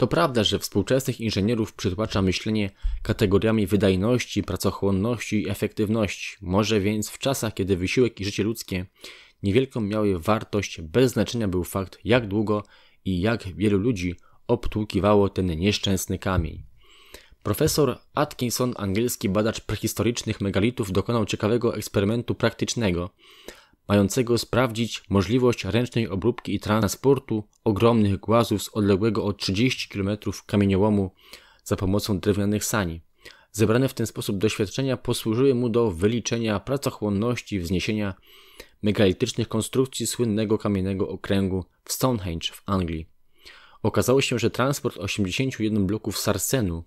To prawda, że współczesnych inżynierów przytłacza myślenie kategoriami wydajności, pracochłonności i efektywności. Może więc w czasach, kiedy wysiłek i życie ludzkie niewielką miały wartość, bez znaczenia był fakt, jak długo i jak wielu ludzi obtłukiwało ten nieszczęsny kamień. Profesor Atkinson, angielski badacz prehistorycznych megalitów, dokonał ciekawego eksperymentu praktycznego, mającego sprawdzić możliwość ręcznej obróbki i transportu ogromnych głazów z odległego o 30 km kamieniołomu za pomocą drewnianych sani. Zebrane w ten sposób doświadczenia posłużyły mu do wyliczenia pracochłonności wzniesienia megalitycznych konstrukcji słynnego kamiennego okręgu w Stonehenge w Anglii. Okazało się, że transport 81 bloków sarsenu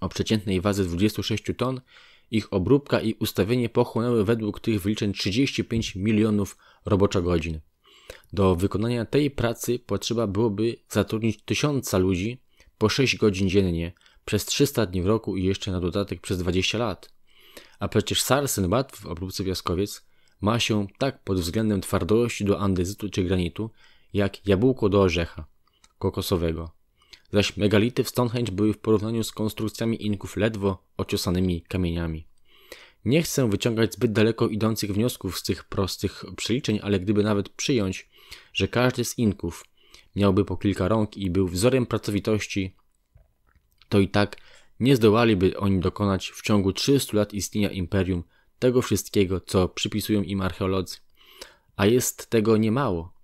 o przeciętnej wadze 26 ton ich obróbka i ustawienie pochłonęły według tych wyliczeń 35 milionów roboczogodzin. Do wykonania tej pracy potrzeba byłoby zatrudnić tysiąca ludzi po 6 godzin dziennie, przez 300 dni w roku i jeszcze na dodatek przez 20 lat. A przecież Sarsenbat w obróbce piaskowiec ma się tak pod względem twardości do andezytu czy granitu, jak jabłko do orzecha kokosowego zaś megality w Stonehenge były w porównaniu z konstrukcjami Inków ledwo ociosanymi kamieniami. Nie chcę wyciągać zbyt daleko idących wniosków z tych prostych przeliczeń, ale gdyby nawet przyjąć, że każdy z Inków miałby po kilka rąk i był wzorem pracowitości, to i tak nie zdołaliby oni dokonać w ciągu 300 lat istnienia imperium tego wszystkiego, co przypisują im archeolodzy. A jest tego niemało.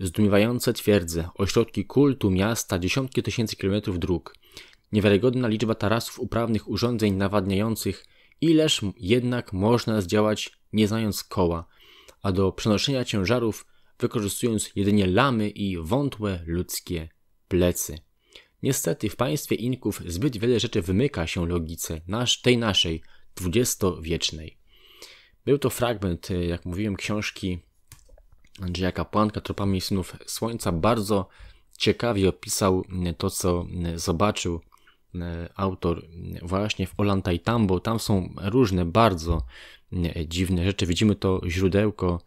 Zdumiewające twierdze, ośrodki kultu miasta, dziesiątki tysięcy kilometrów dróg. Niewiarygodna liczba tarasów uprawnych urządzeń nawadniających, ileż jednak można zdziałać nie znając koła, a do przenoszenia ciężarów wykorzystując jedynie lamy i wątłe ludzkie plecy. Niestety w państwie Inków zbyt wiele rzeczy wymyka się logice nasz, tej naszej, dwudziestowiecznej. Był to fragment, jak mówiłem, książki Andrzeja Kapłanka Tropami Synów Słońca bardzo ciekawie opisał mm, to, co mm, zobaczył mm, autor właśnie w Olantajtam, tam są różne bardzo dziwne rzeczy. Widzimy to źródełko,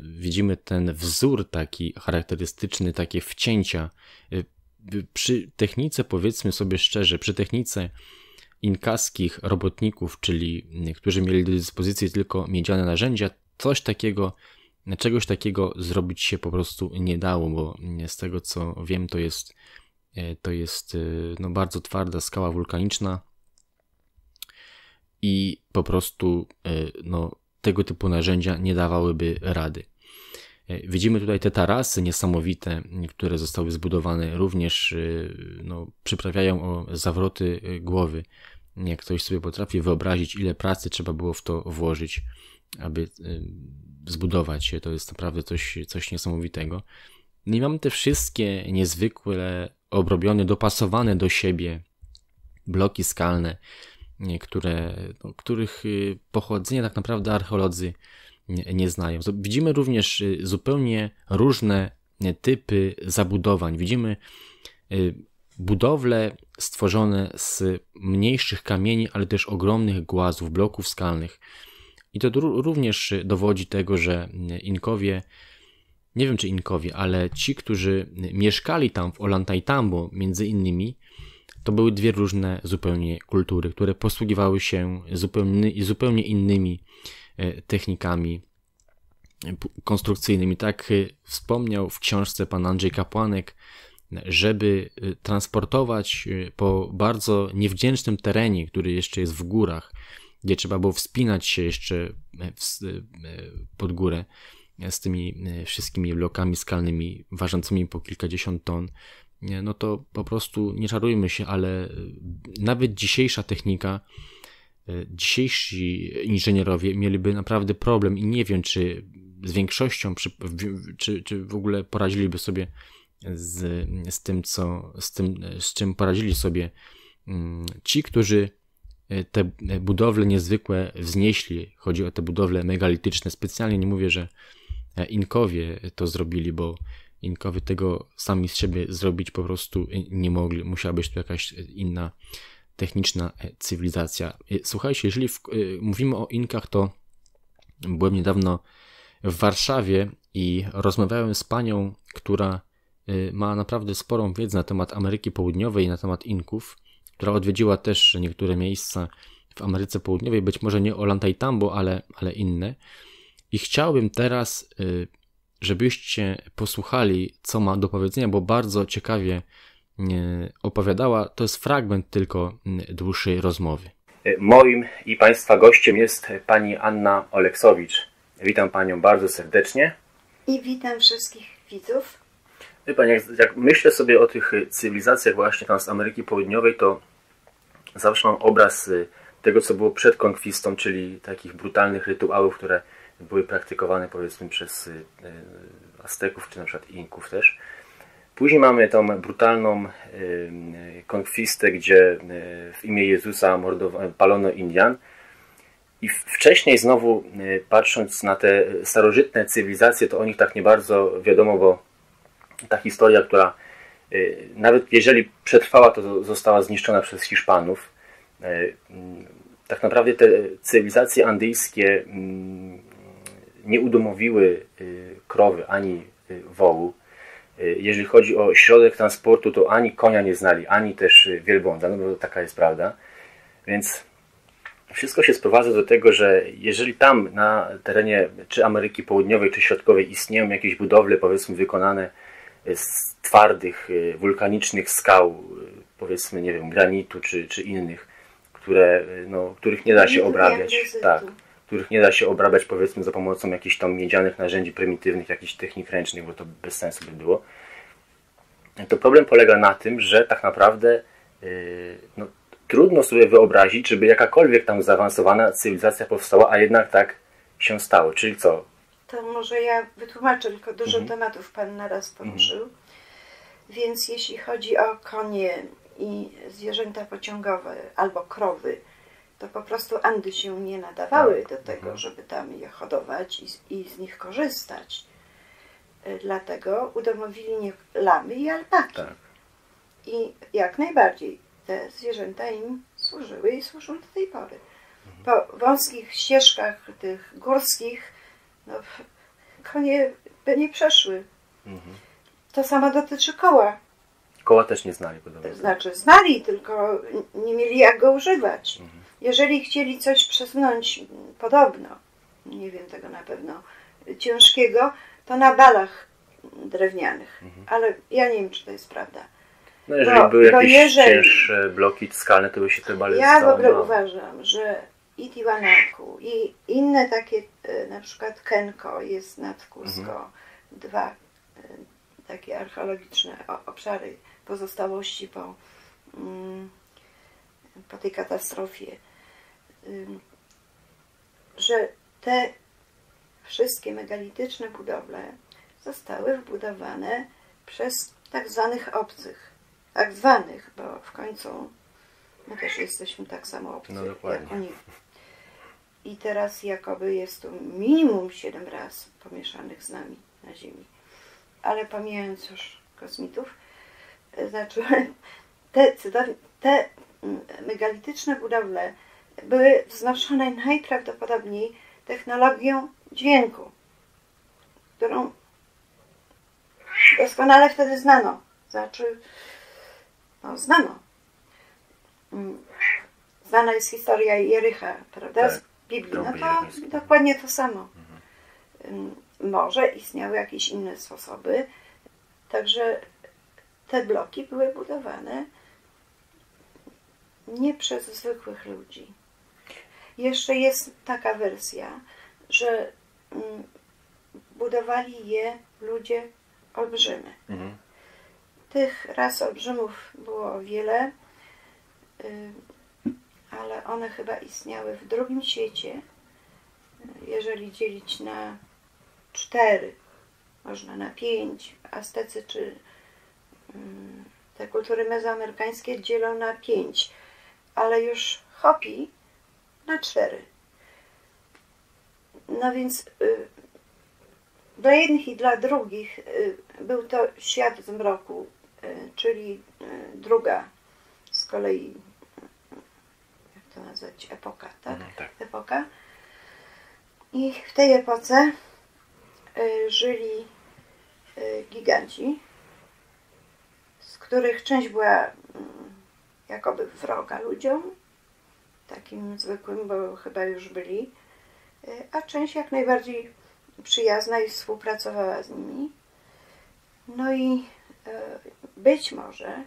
widzimy ten wzór taki charakterystyczny, takie wcięcia. Y, y, przy technice, powiedzmy sobie szczerze, przy technice inkaskich robotników, czyli którzy mieli do dyspozycji tylko miedziane narzędzia, coś takiego Czegoś takiego zrobić się po prostu nie dało, bo z tego co wiem, to jest, e, to jest e, no, bardzo twarda skała wulkaniczna i po prostu e, no, tego typu narzędzia nie dawałyby rady. Widzimy tutaj te tarasy niesamowite, które zostały zbudowane, również no, przyprawiają o zawroty głowy. Jak ktoś sobie potrafi wyobrazić, ile pracy trzeba było w to włożyć, aby zbudować się. To jest naprawdę coś, coś niesamowitego. No i mamy te wszystkie niezwykle obrobione, dopasowane do siebie bloki skalne, które, no, których y, pochodzenia tak naprawdę archeolodzy nie, nie znają. Widzimy również y, zupełnie różne typy zabudowań. Widzimy y, budowle stworzone z mniejszych kamieni, ale też ogromnych głazów, bloków skalnych. I to również dowodzi tego, że Inkowie, nie wiem czy Inkowie, ale ci, którzy mieszkali tam w Ollantaytambo między innymi, to były dwie różne zupełnie kultury, które posługiwały się zupełnie, zupełnie innymi e, technikami e, konstrukcyjnymi. Tak e, wspomniał w książce pan Andrzej Kapłanek, żeby transportować po bardzo niewdzięcznym terenie, który jeszcze jest w górach, gdzie trzeba było wspinać się jeszcze e, w, e, pod górę e, z tymi wszystkimi blokami skalnymi ważącymi po kilkadziesiąt ton, no to po prostu nie czarujmy się, ale nawet dzisiejsza technika, dzisiejsi inżynierowie mieliby naprawdę problem i nie wiem, czy z większością, czy, czy w ogóle poradziliby sobie z, z tym, co, z tym, z czym poradzili sobie mm, ci, którzy E, te e, budowle niezwykłe wznieśli. Chodzi o te budowle megalityczne. Specjalnie nie mówię, że e, Inkowie to zrobili, bo Inkowie tego sami z siebie zrobić po prostu nie mogli. Musiała być tu jakaś inna techniczna cywilizacja. Słuchajcie, jeżeli w, mówimy o Inkach, to byłem niedawno w Warszawie i rozmawiałem z panią, która ma naprawdę sporą wiedzę na temat Ameryki Południowej i na temat Inków która odwiedziła też niektóre miejsca w Ameryce Południowej, być może nie Ollantaytambo, ale, ale inne. I chciałbym teraz, y, żebyście posłuchali, co ma do powiedzenia, bo bardzo ciekawie y, opowiadała. To jest fragment tylko y, dłuższej rozmowy. Moim i Państwa gościem jest pani Anna Oleksowicz. Witam Panią bardzo serdecznie. I witam wszystkich widzów. Wie pan, jak, jak, myślę sobie o tych y, cywilizacjach właśnie tam z Ameryki Południowej, to zawsze mam obraz y, tego, co było przed konkwistą, czyli takich brutalnych rytuałów, które były praktykowane powiedzmy przez y, Azteków, czy na przykład Inków też. Później mamy tą brutalną konkwistę, gdzie w imię Jezusa palono Indian. I wcześniej znowu, patrząc na te starożytne cywilizacje, to o nich tak nie bardzo wiadomo, bo ta historia, która y, nawet jeżeli przetrwała, to została zniszczona przez Hiszpanów. Y, mm, tak naprawdę te cywilizacje andyjskie mm, nie udomowiły y, krowy ani wołu. Jeżeli chodzi o środek transportu, to ani konia nie znali, ani też wielbłąda, no bo taka jest prawda. Więc wszystko się sprowadza do tego, że jeżeli tam na terenie czy Ameryki Południowej, czy Środkowej istnieją jakieś budowle, powiedzmy, wykonane z twardych, y, wulkanicznych skał, y, powiedzmy, nie wiem, granitu czy, czy innych, które, y, no, których nie da się obrabiać. Tak, których nie da się obrabiać, powiedzmy, za pomocą jakichś tam miedzianych narzędzi prymitywnych, jakichś technik ręcznych, bo to bez sensu by było. To problem polega na tym, że tak naprawdę no, trudno sobie wyobrazić, żeby jakakolwiek tam zaawansowana cywilizacja powstała, a jednak tak się stało. Czyli co? to może ja wytłumaczę, tylko dużo mhm. tematów Pan naraz mhm. poruszył. Mhm. Więc jeśli chodzi o konie i zwierzęta pociągowe albo krowy, to po prostu Andy się nie nadawały tak. do tego, mhm. żeby tam je hodować i, i z nich korzystać. E, dlatego udomowili nie lamy i alpaki. Tak. I jak najbardziej te zwierzęta im służyły i służą do tej pory. Mhm. Po wąskich ścieżkach tych górskich no, konie by nie przeszły. Mhm. To samo dotyczy koła. Koła też nie znali podobno. Znaczy znali, tylko nie mieli jak go używać. Mhm. Jeżeli chcieli coś przesunąć, podobno, nie wiem tego na pewno, ciężkiego, to na balach drewnianych. Mhm. Ale ja nie wiem, czy to jest prawda. No jeżeli bo, były jakieś jeżeli, cięższe bloki skalne, to by się te bale Ja w ogóle no. uważam, że i Tiwanaku, i inne takie Y, na przykład Kenko jest nad Kusko, mhm. dwa y, takie archeologiczne obszary pozostałości po, mm, po tej katastrofie, że te wszystkie megalityczne budowle zostały wbudowane przez tak zwanych obcych. Tak zwanych, bo w końcu my też jesteśmy tak samo obcy no, jak oni i teraz jakoby jest tu minimum 7 razy pomieszanych z nami na Ziemi. Ale pomijając już kosmitów, znaczy te, te mm, megalityczne budowle były wznoszone najprawdopodobniej technologią dźwięku, którą doskonale wtedy znano. Znaczy, no, znano. Mm, znana jest historia Jerycha, prawda? Tak. Biblii. No to tak, tak, dokładnie to samo. Mhm. Może istniały jakieś inne sposoby. Także te bloki były budowane nie przez zwykłych ludzi. Jeszcze jest taka wersja, że budowali je ludzie olbrzymy. Mhm. Tych ras olbrzymów było wiele ale one chyba istniały w drugim świecie, jeżeli dzielić na cztery, można na pięć. Aztecy czy mm, te kultury mezoamerykańskie dzielą na pięć, ale już Hopi na cztery. No więc y, dla jednych i dla drugich y, był to świat zmroku, y, czyli druga z kolei to nazwać epoka, tak? No, tak. Epoka. I w tej epoce y, żyli y, giganci, z których część była y, jakoby wroga ludziom, takim zwykłym, bo chyba już byli, y, a część jak najbardziej przyjazna i współpracowała z nimi. No i y, być może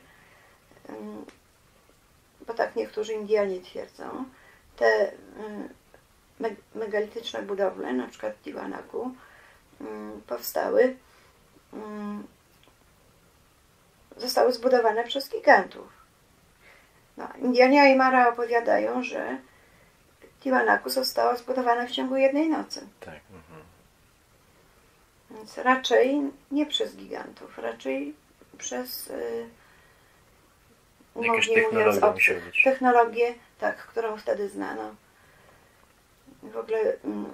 bo tak niektórzy Indianie twierdzą, te mm, megalityczne budowle, na przykład Tiwanaku, mm, powstały, mm, zostały zbudowane przez gigantów. No, Indianie Aymara opowiadają, że Tiwanaku została zbudowana w ciągu jednej nocy. Tak. Mhm. Więc raczej nie przez gigantów, raczej przez y, umożliwiając Mogli, technologie Technologię, tak, którą wtedy znano. W ogóle mm,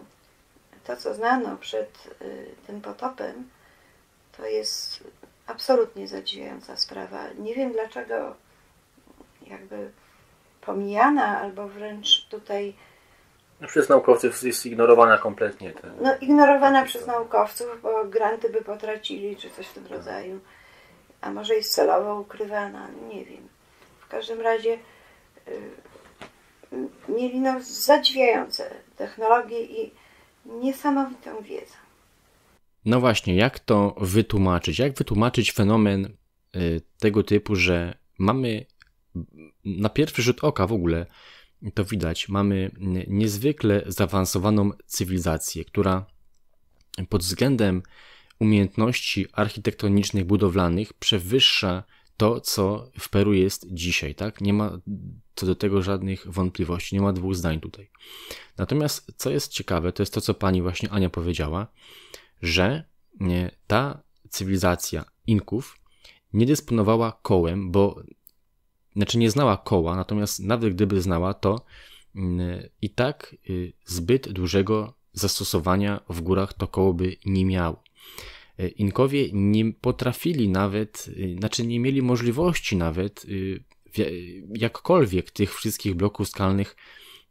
to, co znano przed y, tym potopem, to jest absolutnie zadziwiająca sprawa. Nie wiem dlaczego jakby pomijana albo wręcz tutaj. No, przez naukowców jest ignorowana kompletnie. Te, no, ignorowana przez naukowców, bo granty by potracili, czy coś w tym tak. rodzaju. A może jest celowo ukrywana, nie wiem. W każdym razie y, mieli no zadziwiające technologie i niesamowitą wiedzę. No właśnie, jak to wytłumaczyć? Jak wytłumaczyć fenomen y, tego typu, że mamy na pierwszy rzut oka w ogóle to widać, mamy niezwykle zaawansowaną cywilizację, która pod względem umiejętności architektonicznych, budowlanych przewyższa to, co w Peru jest dzisiaj, tak? Nie ma co do tego żadnych wątpliwości, nie ma dwóch zdań tutaj. Natomiast co jest ciekawe, to jest to, co pani właśnie Ania powiedziała, że ta cywilizacja Inków nie dysponowała kołem, bo znaczy nie znała koła, natomiast nawet gdyby znała, to mm, i tak y, zbyt dużego zastosowania w górach to koło by nie miało. E, Inkowie nie potrafili nawet, e, znaczy nie mieli możliwości nawet e, jakkolwiek tych wszystkich bloków skalnych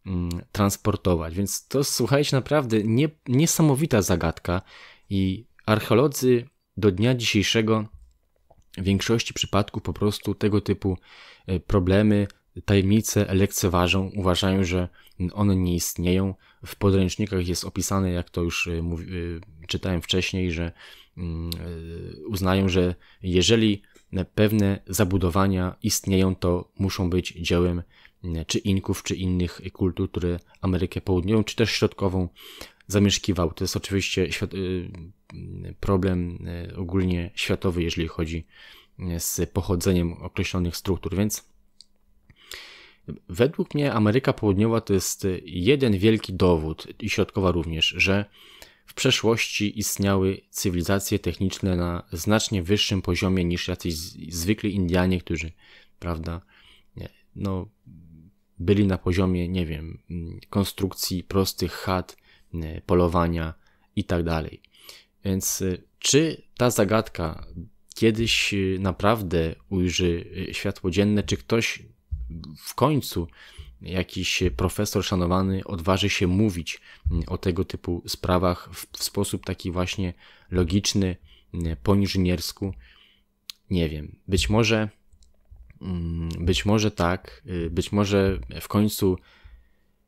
mm, transportować. Więc to słuchajcie, naprawdę nie, niesamowita zagadka i archeolodzy do dnia dzisiejszego w większości przypadków po prostu tego typu problemy, tajemnice lekceważą, uważają, że one nie istnieją. W podręcznikach jest opisane, jak to już czytałem wcześniej, że Y, uznają, że jeżeli pewne zabudowania istnieją, to muszą być dziełem y, czy Inków, czy innych kultur, które Amerykę Południową, czy też Środkową zamieszkiwał. To jest oczywiście y, problem ogólnie światowy, jeżeli chodzi z pochodzeniem określonych struktur, więc według mnie Ameryka Południowa to jest jeden wielki dowód i środkowa również, że w przeszłości istniały cywilizacje techniczne na znacznie wyższym poziomie niż jacyś zwykli Indianie, którzy, prawda, no, byli na poziomie, nie wiem, konstrukcji prostych chat, polowania i tak dalej. Więc y, czy ta zagadka kiedyś y, naprawdę ujrzy y, światło dzienne, czy ktoś w końcu jakiś profesor szanowany odważy się mówić mm, o tego typu sprawach w, sposób taki właśnie logiczny, mm, po inżyniersku. Nie wiem. Być może, mm, być może tak, y, być może w końcu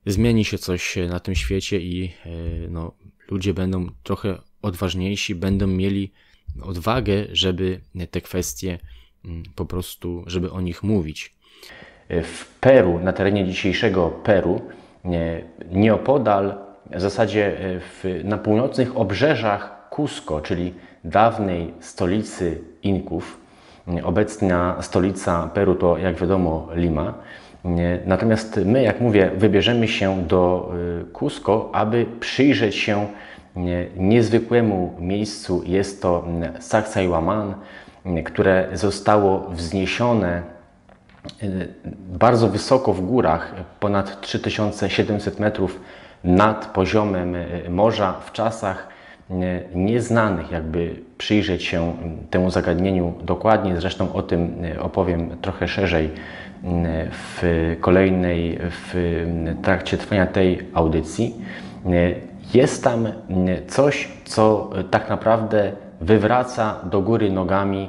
zmieni się coś y, na tym świecie i y, no, ludzie będą trochę odważniejsi, będą mieli odwagę, żeby te kwestie po prostu, żeby o nich mówić w Peru, na terenie dzisiejszego Peru, e, nieopodal, w zasadzie e, w, na północnych obrzeżach Cusco, czyli dawnej stolicy Inków. E, obecna stolica Peru to, jak wiadomo, Lima. Natomiast my, jak mówię, wybierzemy się do Cusco, aby przyjrzeć się niezwykłemu miejscu. Jest to Sacsayhuaman, które zostało wzniesione bardzo wysoko w górach, ponad 3700 metrów nad poziomem e, morza, w czasach e, nieznanych, jakby przyjrzeć się temu zagadnieniu dokładnie. Zresztą o tym e, opowiem trochę szerzej w kolejnej, w trakcie trwania tej audycji. Jest tam coś, co tak naprawdę wywraca do góry nogami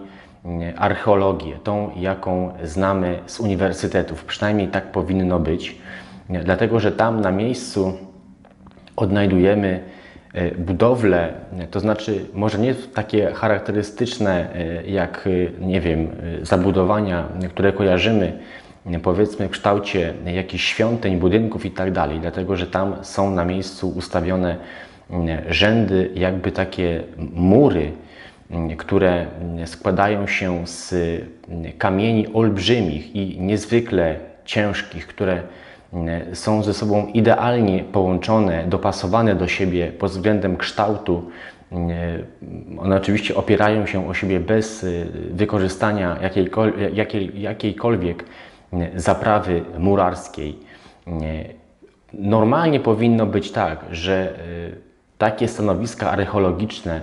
Mm, archeologię, tą jaką znamy z uniwersytetów. Przynajmniej tak powinno być, dlatego że tam na miejscu odnajdujemy e, budowle, to znaczy może nie takie charakterystyczne e, jak, e, nie wiem, zabudowania, które kojarzymy, powiedzmy w kształcie jakichś świątyń, budynków i tak dalej, dlatego że tam są na miejscu ustawione rzędy, jakby takie mury, które składają się z kamieni olbrzymich i niezwykle ciężkich, które e, są ze sobą idealnie połączone, dopasowane do siebie pod względem kształtu. E, one oczywiście opierają się o siebie bez e, wykorzystania jakiejkolwiek, jakiejkolwiek zaprawy murarskiej. Normalnie powinno być tak, że takie stanowiska archeologiczne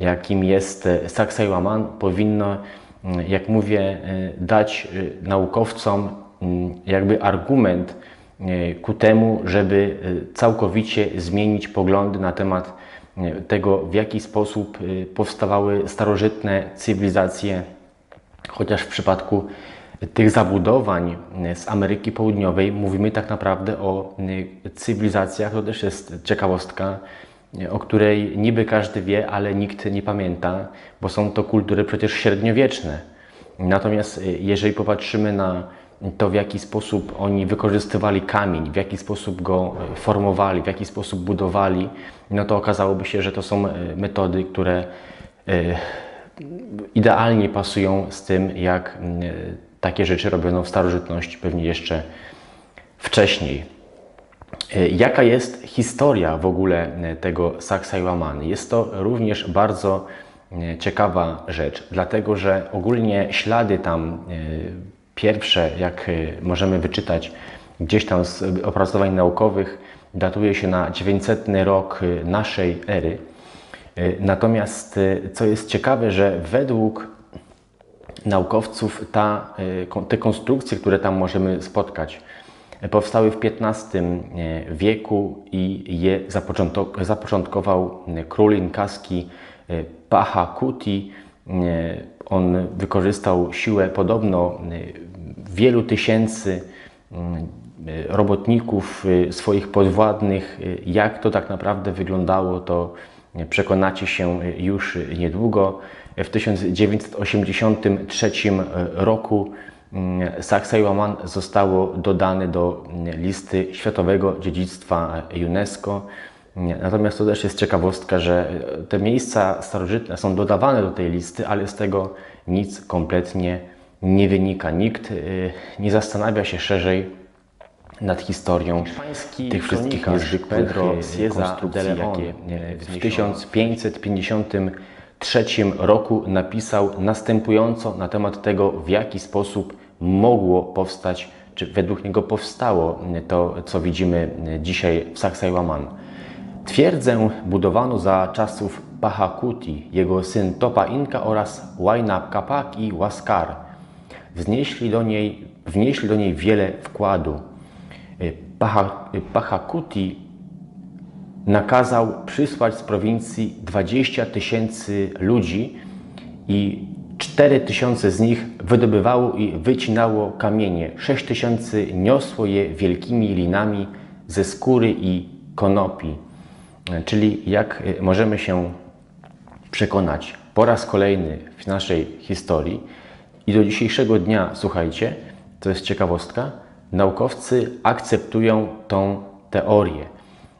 jakim jest e, Saksaj powinno, e, jak mówię, e, dać naukowcom jakby argument ku temu, żeby całkowicie zmienić poglądy na temat tego, w jaki sposób powstawały starożytne cywilizacje, chociaż w przypadku tych zabudowań z Ameryki Południowej mówimy tak naprawdę o cywilizacjach, to też jest ciekawostka, E, o której niby każdy wie, ale nikt nie pamięta, bo są to kultury przecież średniowieczne. Natomiast e, jeżeli popatrzymy na to, w jaki sposób oni wykorzystywali kamień, w jaki sposób go e, formowali, w jaki sposób budowali, no to okazałoby się, że to są metody, które idealnie pasują z tym, jak takie rzeczy robiono w starożytności, pewnie jeszcze wcześniej. E, jaka jest historia w ogóle e, tego Saksajłamany? Jest to również bardzo e, ciekawa rzecz, dlatego że ogólnie ślady tam pierwsze, jak możemy wyczytać gdzieś tam z opracowań naukowych, datuje się na 900 rok naszej ery. Natomiast co jest ciekawe, że według naukowców ta, te konstrukcje, które tam możemy spotkać, powstały w XV e, wieku i je zapoczątkował e, król inkaski e, Paha Kuti. On wykorzystał siłę podobno wielu tysięcy mm, robotników, swoich podwładnych. Jak to tak naprawdę wyglądało, to przekonacie się już niedługo. W 1983 roku Mm, Sacsayhuaman zostało dodane do mm, listy Światowego Dziedzictwa UNESCO. Mm, Natomiast to też jest ciekawostka, że e, te miejsca starożytne są dodawane do tej listy, ale z tego nic kompletnie nie wynika. Nikt e, nie zastanawia się szerzej nad historią Hiszpański tych wszystkich języków Pedro Sieza e, de Leon, w 1553 roku napisał następująco na temat tego, w jaki sposób mogło powstać, czy według niego powstało to, co widzimy dzisiaj w Saksayłaman. Twierdzę budowano za czasów Pahakuti, jego syn Topa Inka oraz Wajna Kapak i Łaskar. Wnieśli do niej, wnieśli do niej wiele wkładu. Pachakuti Pahakuti nakazał przysłać z prowincji 20 tysięcy ludzi i 4000 z nich wydobywało i wycinało kamienie, 6000 niosło je wielkimi linami ze skóry i konopi. Czyli jak e, możemy się przekonać po raz kolejny w naszej historii i do dzisiejszego dnia, słuchajcie, to jest ciekawostka, naukowcy akceptują tą teorię.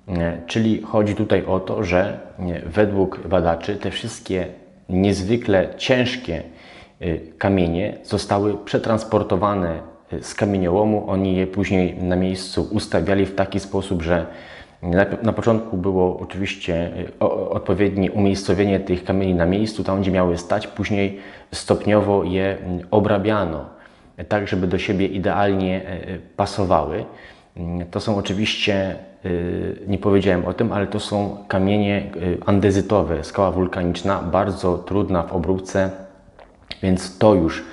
E, czyli chodzi tutaj o to, że e, według badaczy te wszystkie niezwykle ciężkie y, kamienie zostały przetransportowane y, z kamieniołomu. Oni je później na miejscu ustawiali w taki sposób, że na początku było oczywiście y, odpowiednie umiejscowienie tych kamieni na miejscu, tam gdzie miały stać, później stopniowo je mm, obrabiano, tak żeby do siebie idealnie pasowały. Mm, to są oczywiście Y, nie powiedziałem o tym, ale to są kamienie y, andezytowe, skała wulkaniczna, bardzo trudna w obróbce, więc to już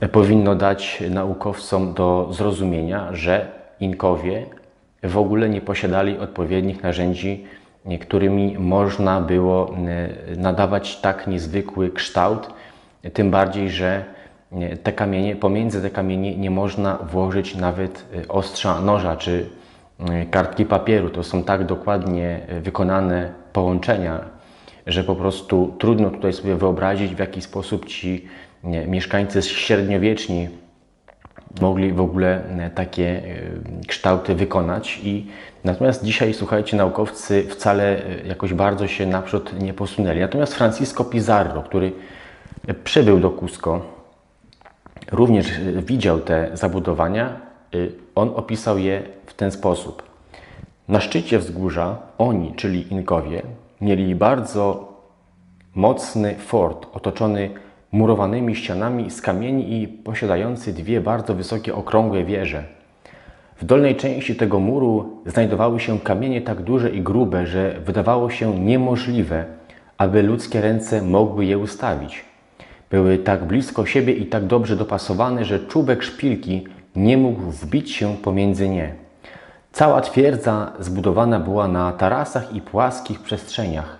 e, powinno dać naukowcom do zrozumienia, że Inkowie w ogóle nie posiadali odpowiednich narzędzi, którymi można było y, nadawać tak niezwykły kształt, tym bardziej, że te kamienie, pomiędzy te kamienie nie można włożyć nawet ostrza noża czy E, kartki papieru. To są tak dokładnie e, wykonane połączenia, że po prostu trudno tutaj sobie wyobrazić, w jaki sposób ci mieszkańcy średniowieczni mogli w ogóle e, takie kształty wykonać. I natomiast dzisiaj, słuchajcie, naukowcy wcale jakoś bardzo się naprzód nie posunęli. Natomiast Francisco Pizarro, który przybył do Cusco, również widział te zabudowania. On opisał je ten sposób. Na szczycie wzgórza oni, czyli Inkowie, mieli bardzo mocny fort otoczony murowanymi ścianami z kamieni i posiadający dwie bardzo wysokie okrągłe wieże. W dolnej części tego muru znajdowały się kamienie tak duże i grube, że wydawało się niemożliwe, aby ludzkie ręce mogły je ustawić. Były tak blisko siebie i tak dobrze dopasowane, że czubek szpilki nie mógł wbić się pomiędzy nie. Cała twierdza zbudowana była na tarasach i płaskich przestrzeniach.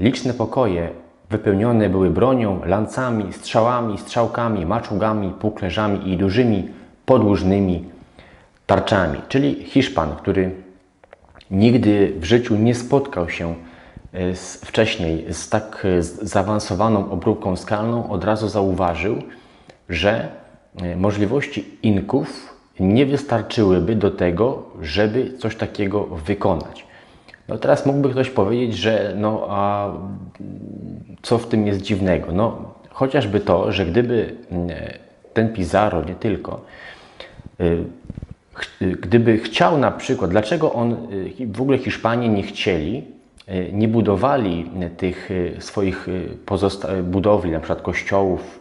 Liczne pokoje wypełnione były bronią, lancami, strzałami, strzałkami, maczugami, puklerzami i dużymi, podłużnymi tarczami. Czyli Hiszpan, który nigdy w życiu nie spotkał się e, z, wcześniej z tak e, zaawansowaną obróbką skalną, od razu zauważył, że e, możliwości Inków nie wystarczyłyby do tego, żeby coś takiego wykonać. No teraz mógłby ktoś powiedzieć, że no a co w tym jest dziwnego? No chociażby to, że gdyby mm, ten Pizarro nie tylko y, gdyby chciał na przykład, dlaczego on y, w ogóle Hiszpanie nie chcieli, y, nie budowali tych swoich budowli, na przykład kościołów,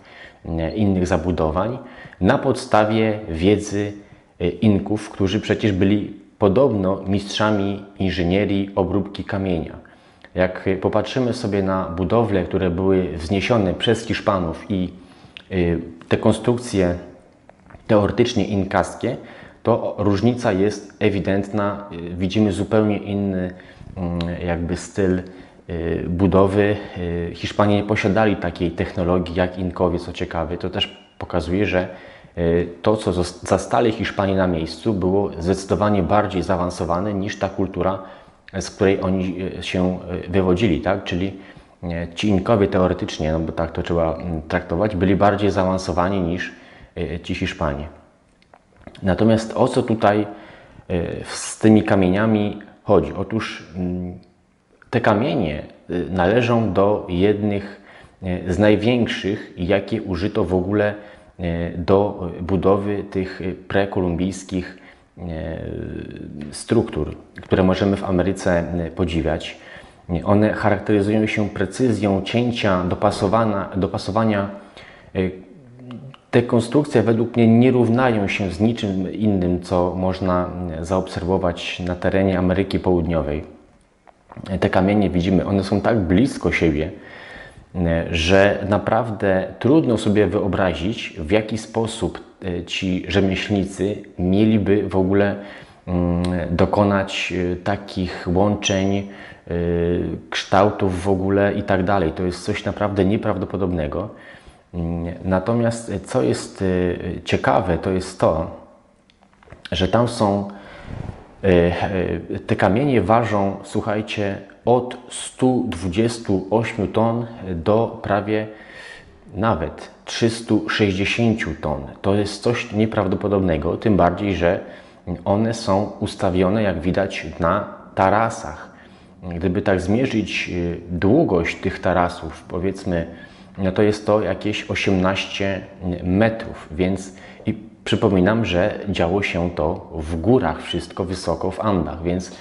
innych zabudowań na podstawie wiedzy E, inków, którzy przecież byli podobno mistrzami inżynierii obróbki kamienia. Jak popatrzymy sobie na budowle, które były wzniesione przez Hiszpanów i e, te konstrukcje teoretycznie inkaskie, to różnica jest ewidentna. E, widzimy zupełnie inny mm, jakby styl budowy. Hiszpanie nie posiadali takiej technologii jak Inkowie, co ciekawe. To też pokazuje, że E, to, co zastali Hiszpanie na miejscu, było zdecydowanie bardziej zaawansowane niż ta kultura, e, z której oni e, się wywodzili, tak? Czyli ci Inkowie teoretycznie, no bo tak to trzeba traktować, byli bardziej zaawansowani niż ci Hiszpanie. Natomiast o co tutaj z tymi kamieniami chodzi? Otóż te kamienie należą do jednych z największych, jakie użyto w ogóle E, do budowy tych e, prekolumbijskich e, struktur, które możemy w Ameryce podziwiać. One charakteryzują się precyzją cięcia, dopasowania. Te konstrukcje według mnie nie równają się z niczym innym, co można zaobserwować na terenie Ameryki Południowej. Te kamienie widzimy, one są tak blisko siebie, E, że naprawdę trudno sobie wyobrazić, w jaki sposób e, ci rzemieślnicy mieliby w ogóle mm, dokonać e, takich łączeń, kształtów w ogóle i tak dalej. To jest coś naprawdę nieprawdopodobnego. Mm, natomiast co jest ciekawe, to jest to, że tam są te kamienie ważą, słuchajcie, od 128 ton do prawie nawet 360 ton. To jest coś nieprawdopodobnego, tym bardziej, że one są ustawione, jak widać, na tarasach. Gdyby tak zmierzyć y, długość tych tarasów, powiedzmy, no to jest to jakieś 18 metrów, więc i przypominam, że działo się to w górach, wszystko wysoko w Andach, więc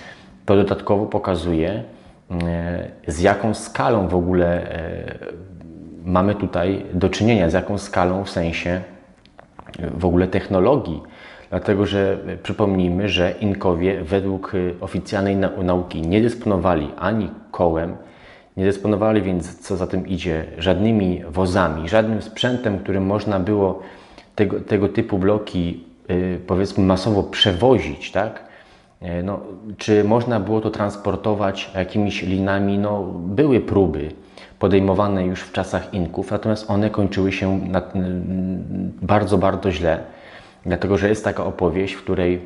to dodatkowo pokazuje, E, z jaką skalą w ogóle e, mamy tutaj do czynienia, z jaką skalą w sensie e, w ogóle technologii. Dlatego, że przypomnijmy, że Inkowie według oficjalnej nauki nie dysponowali ani kołem, nie dysponowali więc, co za tym idzie, żadnymi wozami, żadnym sprzętem, którym można było tego, tego typu bloki, powiedzmy, masowo przewozić, tak? E, no, czy można było to transportować jakimiś linami? No, były próby podejmowane już w czasach Inków, natomiast one kończyły się bardzo, bardzo źle, dlatego że jest taka opowieść, w której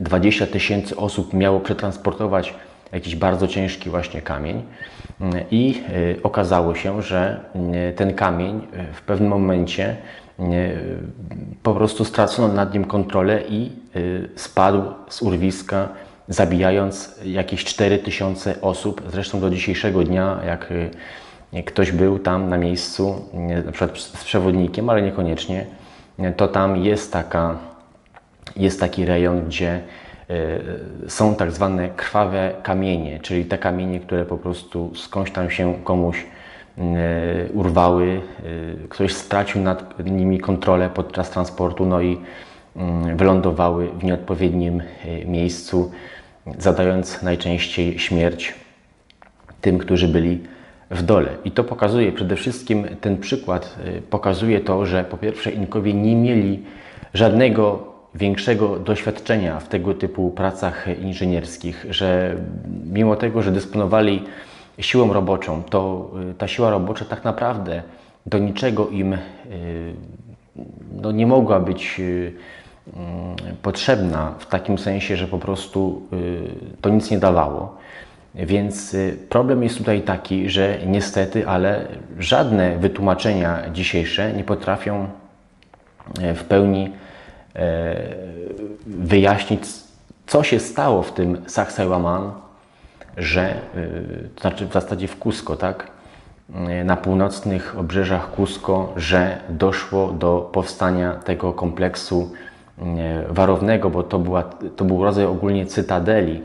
20 tysięcy osób miało przetransportować jakiś bardzo ciężki właśnie kamień mm, i y, okazało się, że y, ten kamień w pewnym momencie po prostu stracono nad nim kontrolę i y, spadł z urwiska, zabijając jakieś 4000 osób. Zresztą do dzisiejszego dnia, jak y, ktoś był tam na miejscu, y, na przykład z przewodnikiem, ale niekoniecznie, to tam jest, taka, jest taki rejon, gdzie są tak zwane krwawe kamienie, czyli te kamienie, które po prostu skądś tam się komuś E, urwały, e, ktoś stracił nad nimi kontrolę podczas transportu, no i mm, wylądowały w nieodpowiednim e, miejscu, zadając najczęściej śmierć tym, którzy byli w dole. I to pokazuje przede wszystkim ten przykład, pokazuje to, że po pierwsze Inkowie nie mieli żadnego większego doświadczenia w tego typu pracach inżynierskich, że mimo tego, że dysponowali siłą roboczą, to y, ta siła robocza tak naprawdę do niczego im y, no, nie mogła być y, mm, potrzebna w takim sensie, że po prostu to nic nie dawało. Więc problem jest tutaj taki, że niestety, ale żadne wytłumaczenia dzisiejsze nie potrafią w pełni e, wyjaśnić, co się stało w tym Sachsen-Waman, że, y, to znaczy w zasadzie w Kusko, tak, y, na północnych obrzeżach Kusko, że doszło do powstania tego kompleksu y, warownego, bo to, była, to był rodzaj ogólnie cytadeli,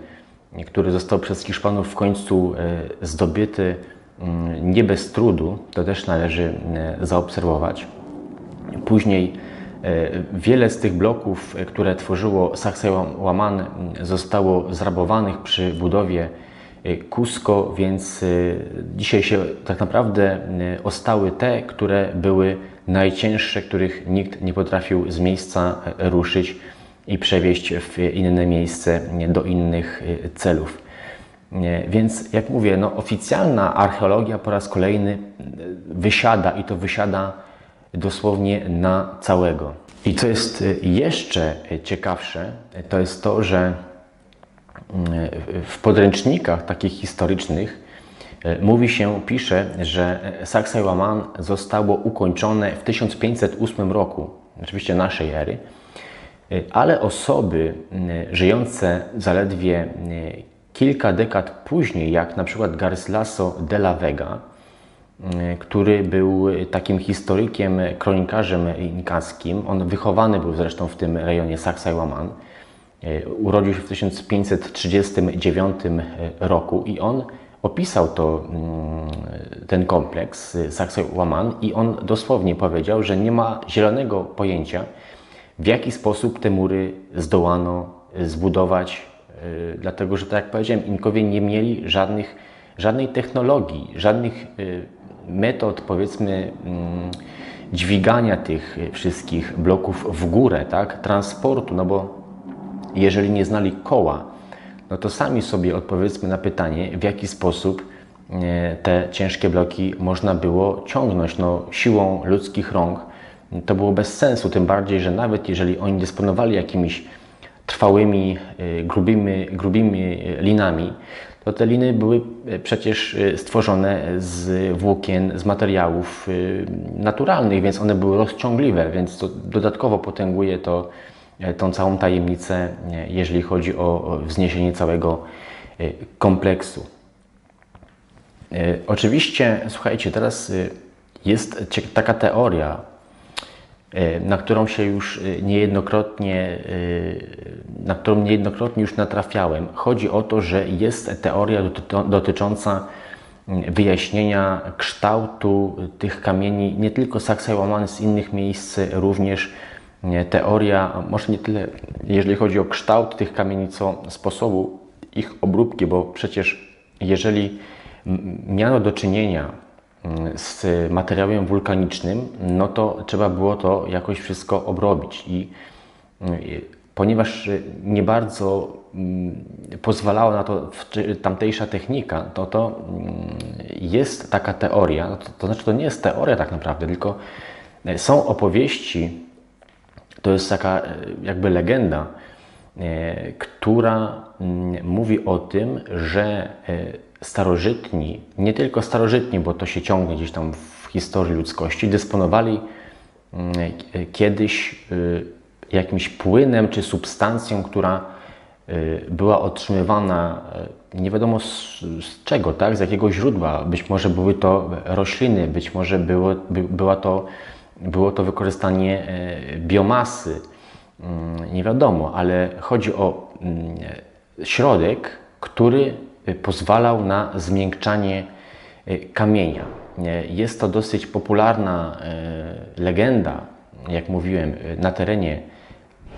który został przez Hiszpanów w końcu zdobyty nie bez trudu, to też należy zaobserwować. Później wiele z tych bloków, które tworzyło Sacsayhuaman, zostało zrabowanych przy budowie Y, Cusco, więc y, dzisiaj się tak naprawdę y, ostały te, które były najcięższe, których nikt nie potrafił z miejsca ruszyć i przewieźć w inne miejsce do innych celów. Więc jak mówię, no, oficjalna archeologia po raz kolejny wysiada i to wysiada dosłownie na całego. I co jest jeszcze ciekawsze, to jest to, że w podręcznikach takich historycznych e, mówi się, pisze, że Sacsayhuaman zostało ukończone w 1508 roku, oczywiście naszej ery, e, ale osoby żyjące zaledwie kilka dekad później, jak na przykład Garcilaso de la Vega, który był takim historykiem, kronikarzem inkaskim, on wychowany był zresztą w tym rejonie Sacsayhuaman, E, urodził się w 1539 e, roku i on opisał to, mm, ten kompleks e, Saxe-Łaman i on dosłownie powiedział, że nie ma zielonego pojęcia, w jaki sposób te mury zdołano zbudować, dlatego że, tak jak powiedziałem, Inkowie nie mieli żadnych, żadnej technologii, żadnych metod, powiedzmy, mm, dźwigania tych wszystkich bloków w górę, tak, transportu, no bo jeżeli nie znali koła, no to sami sobie odpowiedzmy na pytanie, w jaki sposób e, te ciężkie bloki można było ciągnąć no, siłą ludzkich rąk. To było bez sensu, tym bardziej, że nawet jeżeli oni dysponowali jakimiś trwałymi, e, grubymi, grubymi e, linami, to te liny były przecież stworzone z włókien, z materiałów naturalnych, więc one były rozciągliwe, więc to dodatkowo potęguje to E, tą całą tajemnicę, e, jeżeli chodzi o wzniesienie całego e, kompleksu. Oczywiście, słuchajcie, teraz jest taka teoria, na którą się już niejednokrotnie, na którą niejednokrotnie już natrafiałem. Chodzi o to, że jest teoria dotycząca mm, wyjaśnienia kształtu tych kamieni, nie tylko Saksajłaman z innych miejsc, również teoria, może nie tyle, jeżeli chodzi o kształt tych kamieni, co sposobu ich obróbki, bo przecież jeżeli miano do czynienia mm, z materiałem wulkanicznym, no to trzeba było to jakoś wszystko obrobić i mm, ponieważ nie bardzo mm, pozwalała na to tamtejsza technika, to to jest taka teoria, to znaczy to nie jest teoria tak naprawdę, tylko e, są opowieści to jest taka e, jakby legenda, e, która mm, mówi o tym, że e, starożytni, nie tylko starożytni, bo to się ciągnie gdzieś tam w historii ludzkości, dysponowali mm, kiedyś jakimś płynem czy substancją, która była otrzymywana nie wiadomo z, z, czego, tak? z jakiego źródła. Być może były to rośliny, być może było, by, była to było to wykorzystanie e, biomasy, mm, nie wiadomo, ale chodzi o mm, środek, który e, pozwalał na zmiękczanie e, kamienia. Jest to dosyć popularna legenda, jak mówiłem, na terenie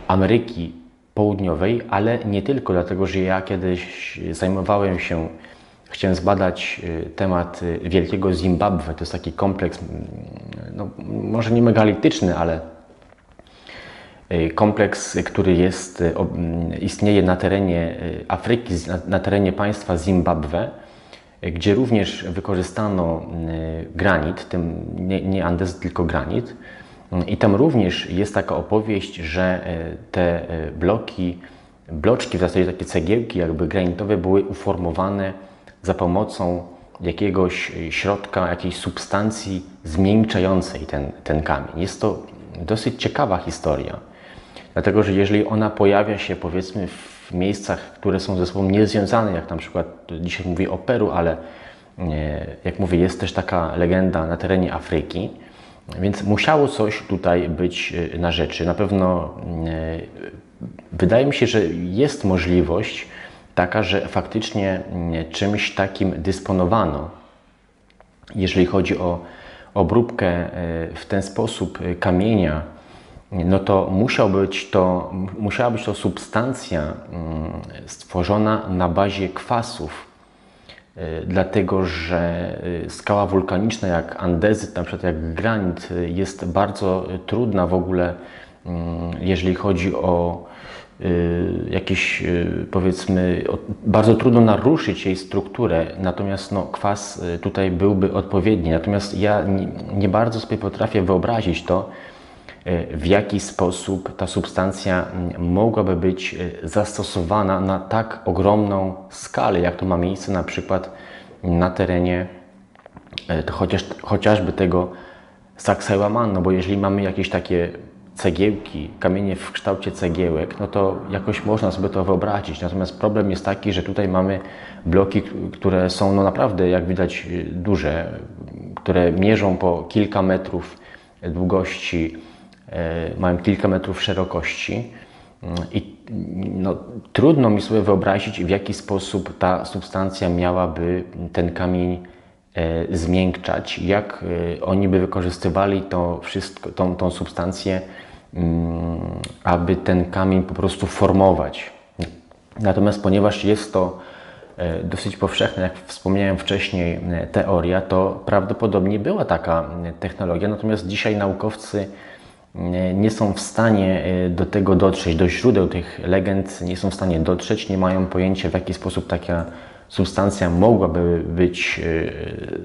Ameryki Południowej, ale nie tylko, dlatego że ja kiedyś zajmowałem się Chciałem zbadać y, temat y, Wielkiego Zimbabwe. To jest taki kompleks, mm, no, może nie megalityczny, ale y, kompleks, który jest, mm, istnieje na terenie Afryki, na terenie państwa Zimbabwe, gdzie również wykorzystano granit, tym nie, nie Andes, tylko granit. I tam również jest taka opowieść, że te bloki, bloczki, w zasadzie takie cegiełki jakby granitowe były uformowane za pomocą jakiegoś y, środka, jakiejś substancji zmiękczającej ten, ten kamień. Jest to dosyć ciekawa historia, dlatego że jeżeli ona pojawia się powiedzmy w miejscach, które są ze sobą niezwiązane, jak na przykład dzisiaj mówię o Peru, ale e, jak mówię, jest też taka legenda na terenie Afryki, więc musiało coś tutaj być e, na rzeczy. Na pewno e, wydaje mi się, że jest możliwość, taka, że faktycznie mm, czymś takim dysponowano, jeżeli chodzi o obróbkę e, w ten sposób e, kamienia, no to, musiał być to musiała być to substancja mm, stworzona na bazie kwasów, e, dlatego że skała wulkaniczna jak andezyt, na przykład jak granit, jest bardzo trudna w ogóle, mm, jeżeli chodzi o Y, jakieś y, powiedzmy, bardzo trudno naruszyć jej strukturę, natomiast no, kwas y, tutaj byłby odpowiedni. Natomiast ja nie, nie bardzo sobie potrafię wyobrazić to, w jaki sposób ta substancja mm, mogłaby być zastosowana na tak ogromną skalę, jak to ma miejsce na przykład na terenie to chociaż, chociażby tego Saksayłaman, no bo jeżeli mamy jakieś takie cegiełki, kamienie w kształcie cegiełek, no to jakoś można sobie to wyobrazić. Natomiast problem jest taki, że tutaj mamy bloki, które są no naprawdę, jak widać, y, duże, które mierzą po kilka metrów długości, e, mają kilka metrów szerokości. Mm, I no, trudno mi sobie wyobrazić, w jaki sposób ta substancja miałaby ten kamień e, zmiękczać, jak e, oni by wykorzystywali to wszystko, tą, tą substancję Mm, aby ten kamień po prostu formować. Natomiast ponieważ jest to e, dosyć powszechna, jak wspomniałem wcześniej, e, teoria, to prawdopodobnie była taka e, technologia, natomiast dzisiaj naukowcy nie są w stanie do tego dotrzeć, do źródeł tych legend nie są w stanie dotrzeć, nie mają pojęcia w jaki sposób taka substancja mogłaby być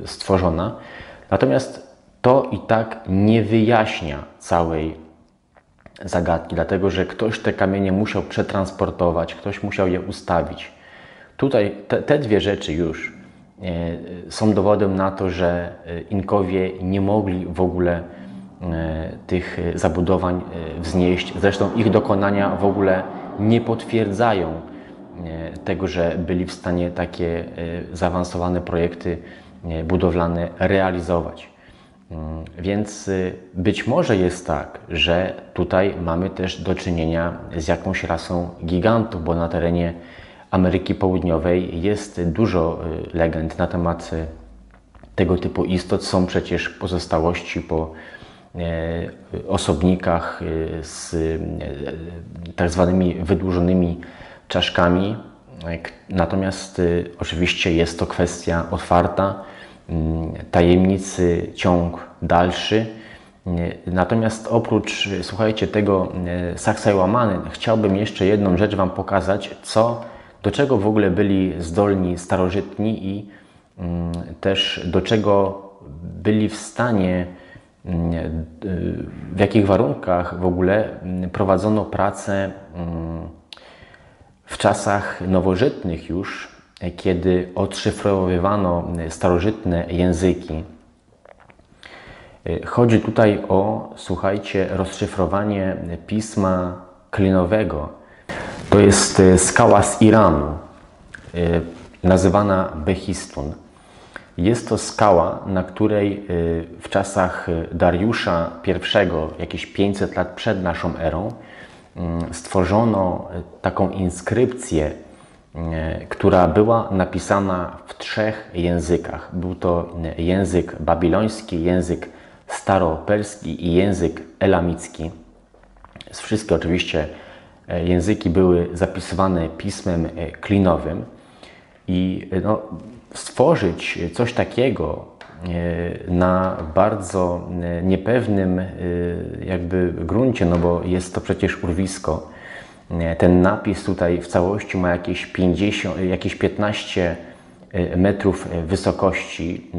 stworzona. Natomiast to i tak nie wyjaśnia całej zagadki, dlatego że ktoś te kamienie musiał przetransportować, ktoś musiał je ustawić. Tutaj te, te dwie rzeczy już e, są dowodem na to, że e, Inkowie nie mogli w ogóle e, tych zabudowań wznieść. Zresztą ich dokonania w ogóle nie potwierdzają tego, że byli w stanie takie zaawansowane projekty budowlane realizować. Mm, więc y, być może jest tak, że tutaj mamy też do czynienia z jakąś rasą gigantów, bo na terenie Ameryki Południowej jest dużo y, legend na temat y, tego typu istot. Są przecież pozostałości po osobnikach z tak zwanymi wydłużonymi czaszkami. Natomiast oczywiście jest to kwestia otwarta Mm, tajemnicy ciąg dalszy. Mm, natomiast oprócz, słuchajcie, tego mm, Saksaj Łamany, chciałbym jeszcze jedną rzecz Wam pokazać, co, do czego w ogóle byli zdolni starożytni i też do czego byli w stanie, w jakich warunkach w ogóle prowadzono pracę w czasach nowożytnych już, E, kiedy odszyfrowywano e, starożytne języki. E, chodzi tutaj o, słuchajcie, rozszyfrowanie pisma klinowego. To jest skała z Iranu, nazywana Behistun. Jest to skała, na której w czasach Dariusza I, jakieś 500 lat przed naszą erą, mm, stworzono taką inskrypcję E, która była napisana w trzech językach. Był to e, język babiloński, język staroperski i język elamicki. wszystkie oczywiście e, języki były zapisywane pismem klinowym i no, stworzyć coś takiego na bardzo niepewnym jakby gruncie, no bo jest to przecież urwisko, E, ten napis tutaj w całości ma jakieś, 50, jakieś 15 e, metrów e, wysokości,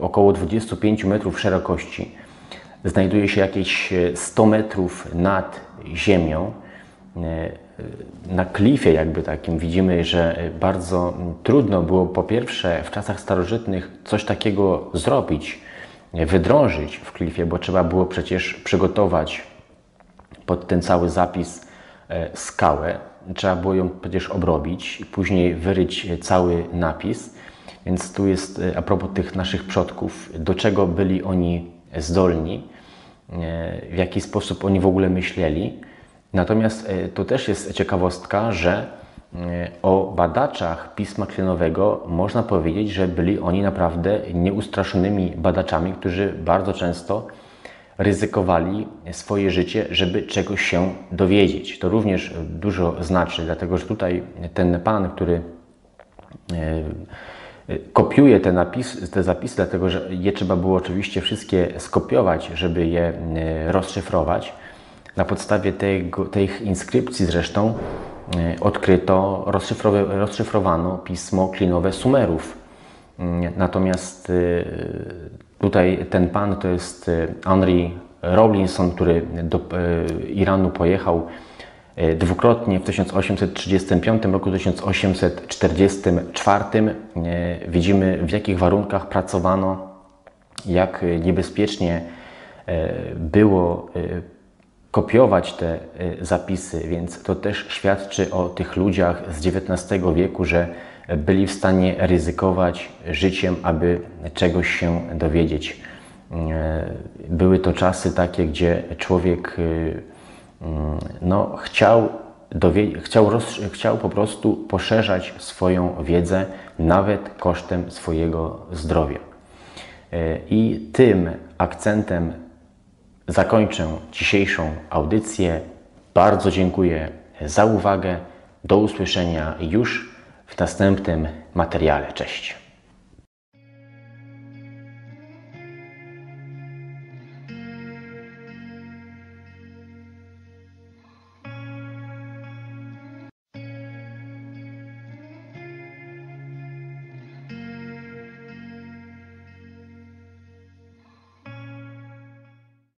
około 25 metrów szerokości. Znajduje się jakieś 100 metrów nad ziemią. Na klifie, jakby takim, widzimy, że bardzo trudno było po pierwsze w czasach starożytnych coś takiego zrobić, wydrążyć w klifie, bo trzeba było przecież przygotować pod ten cały zapis E, skałę. Trzeba było ją przecież obrobić i później wyryć e, cały napis. Więc tu jest e, a propos tych naszych przodków, do czego byli oni zdolni, w jaki sposób oni w ogóle myśleli. Natomiast to też jest ciekawostka, że o badaczach pisma klinowego można powiedzieć, że byli oni naprawdę nieustraszonymi badaczami, którzy bardzo często ryzykowali swoje życie, żeby czegoś się dowiedzieć. To również dużo znaczy, dlatego że tutaj ten pan, który e, kopiuje te, napis, te zapisy, dlatego że je trzeba było oczywiście wszystkie skopiować, żeby je e, rozszyfrować. Na podstawie tego, tych inskrypcji zresztą e, odkryto, rozszyfrowano pismo klinowe Sumerów. Natomiast Tutaj ten pan to jest y, Henry Robinson, który do y, Iranu pojechał y, dwukrotnie w 1835 roku, 1844. Widzimy w jakich warunkach pracowano, jak niebezpiecznie było kopiować te zapisy, więc to też świadczy o tych ludziach z XIX wieku, że byli w stanie ryzykować życiem, aby czegoś się dowiedzieć. E, były to czasy takie, gdzie człowiek e, mm, no, chciał, chciał, chciał po prostu poszerzać swoją wiedzę, nawet kosztem swojego zdrowia. E, I tym akcentem zakończę dzisiejszą audycję. Bardzo dziękuję za uwagę. Do usłyszenia już w następnym materiale. Cześć.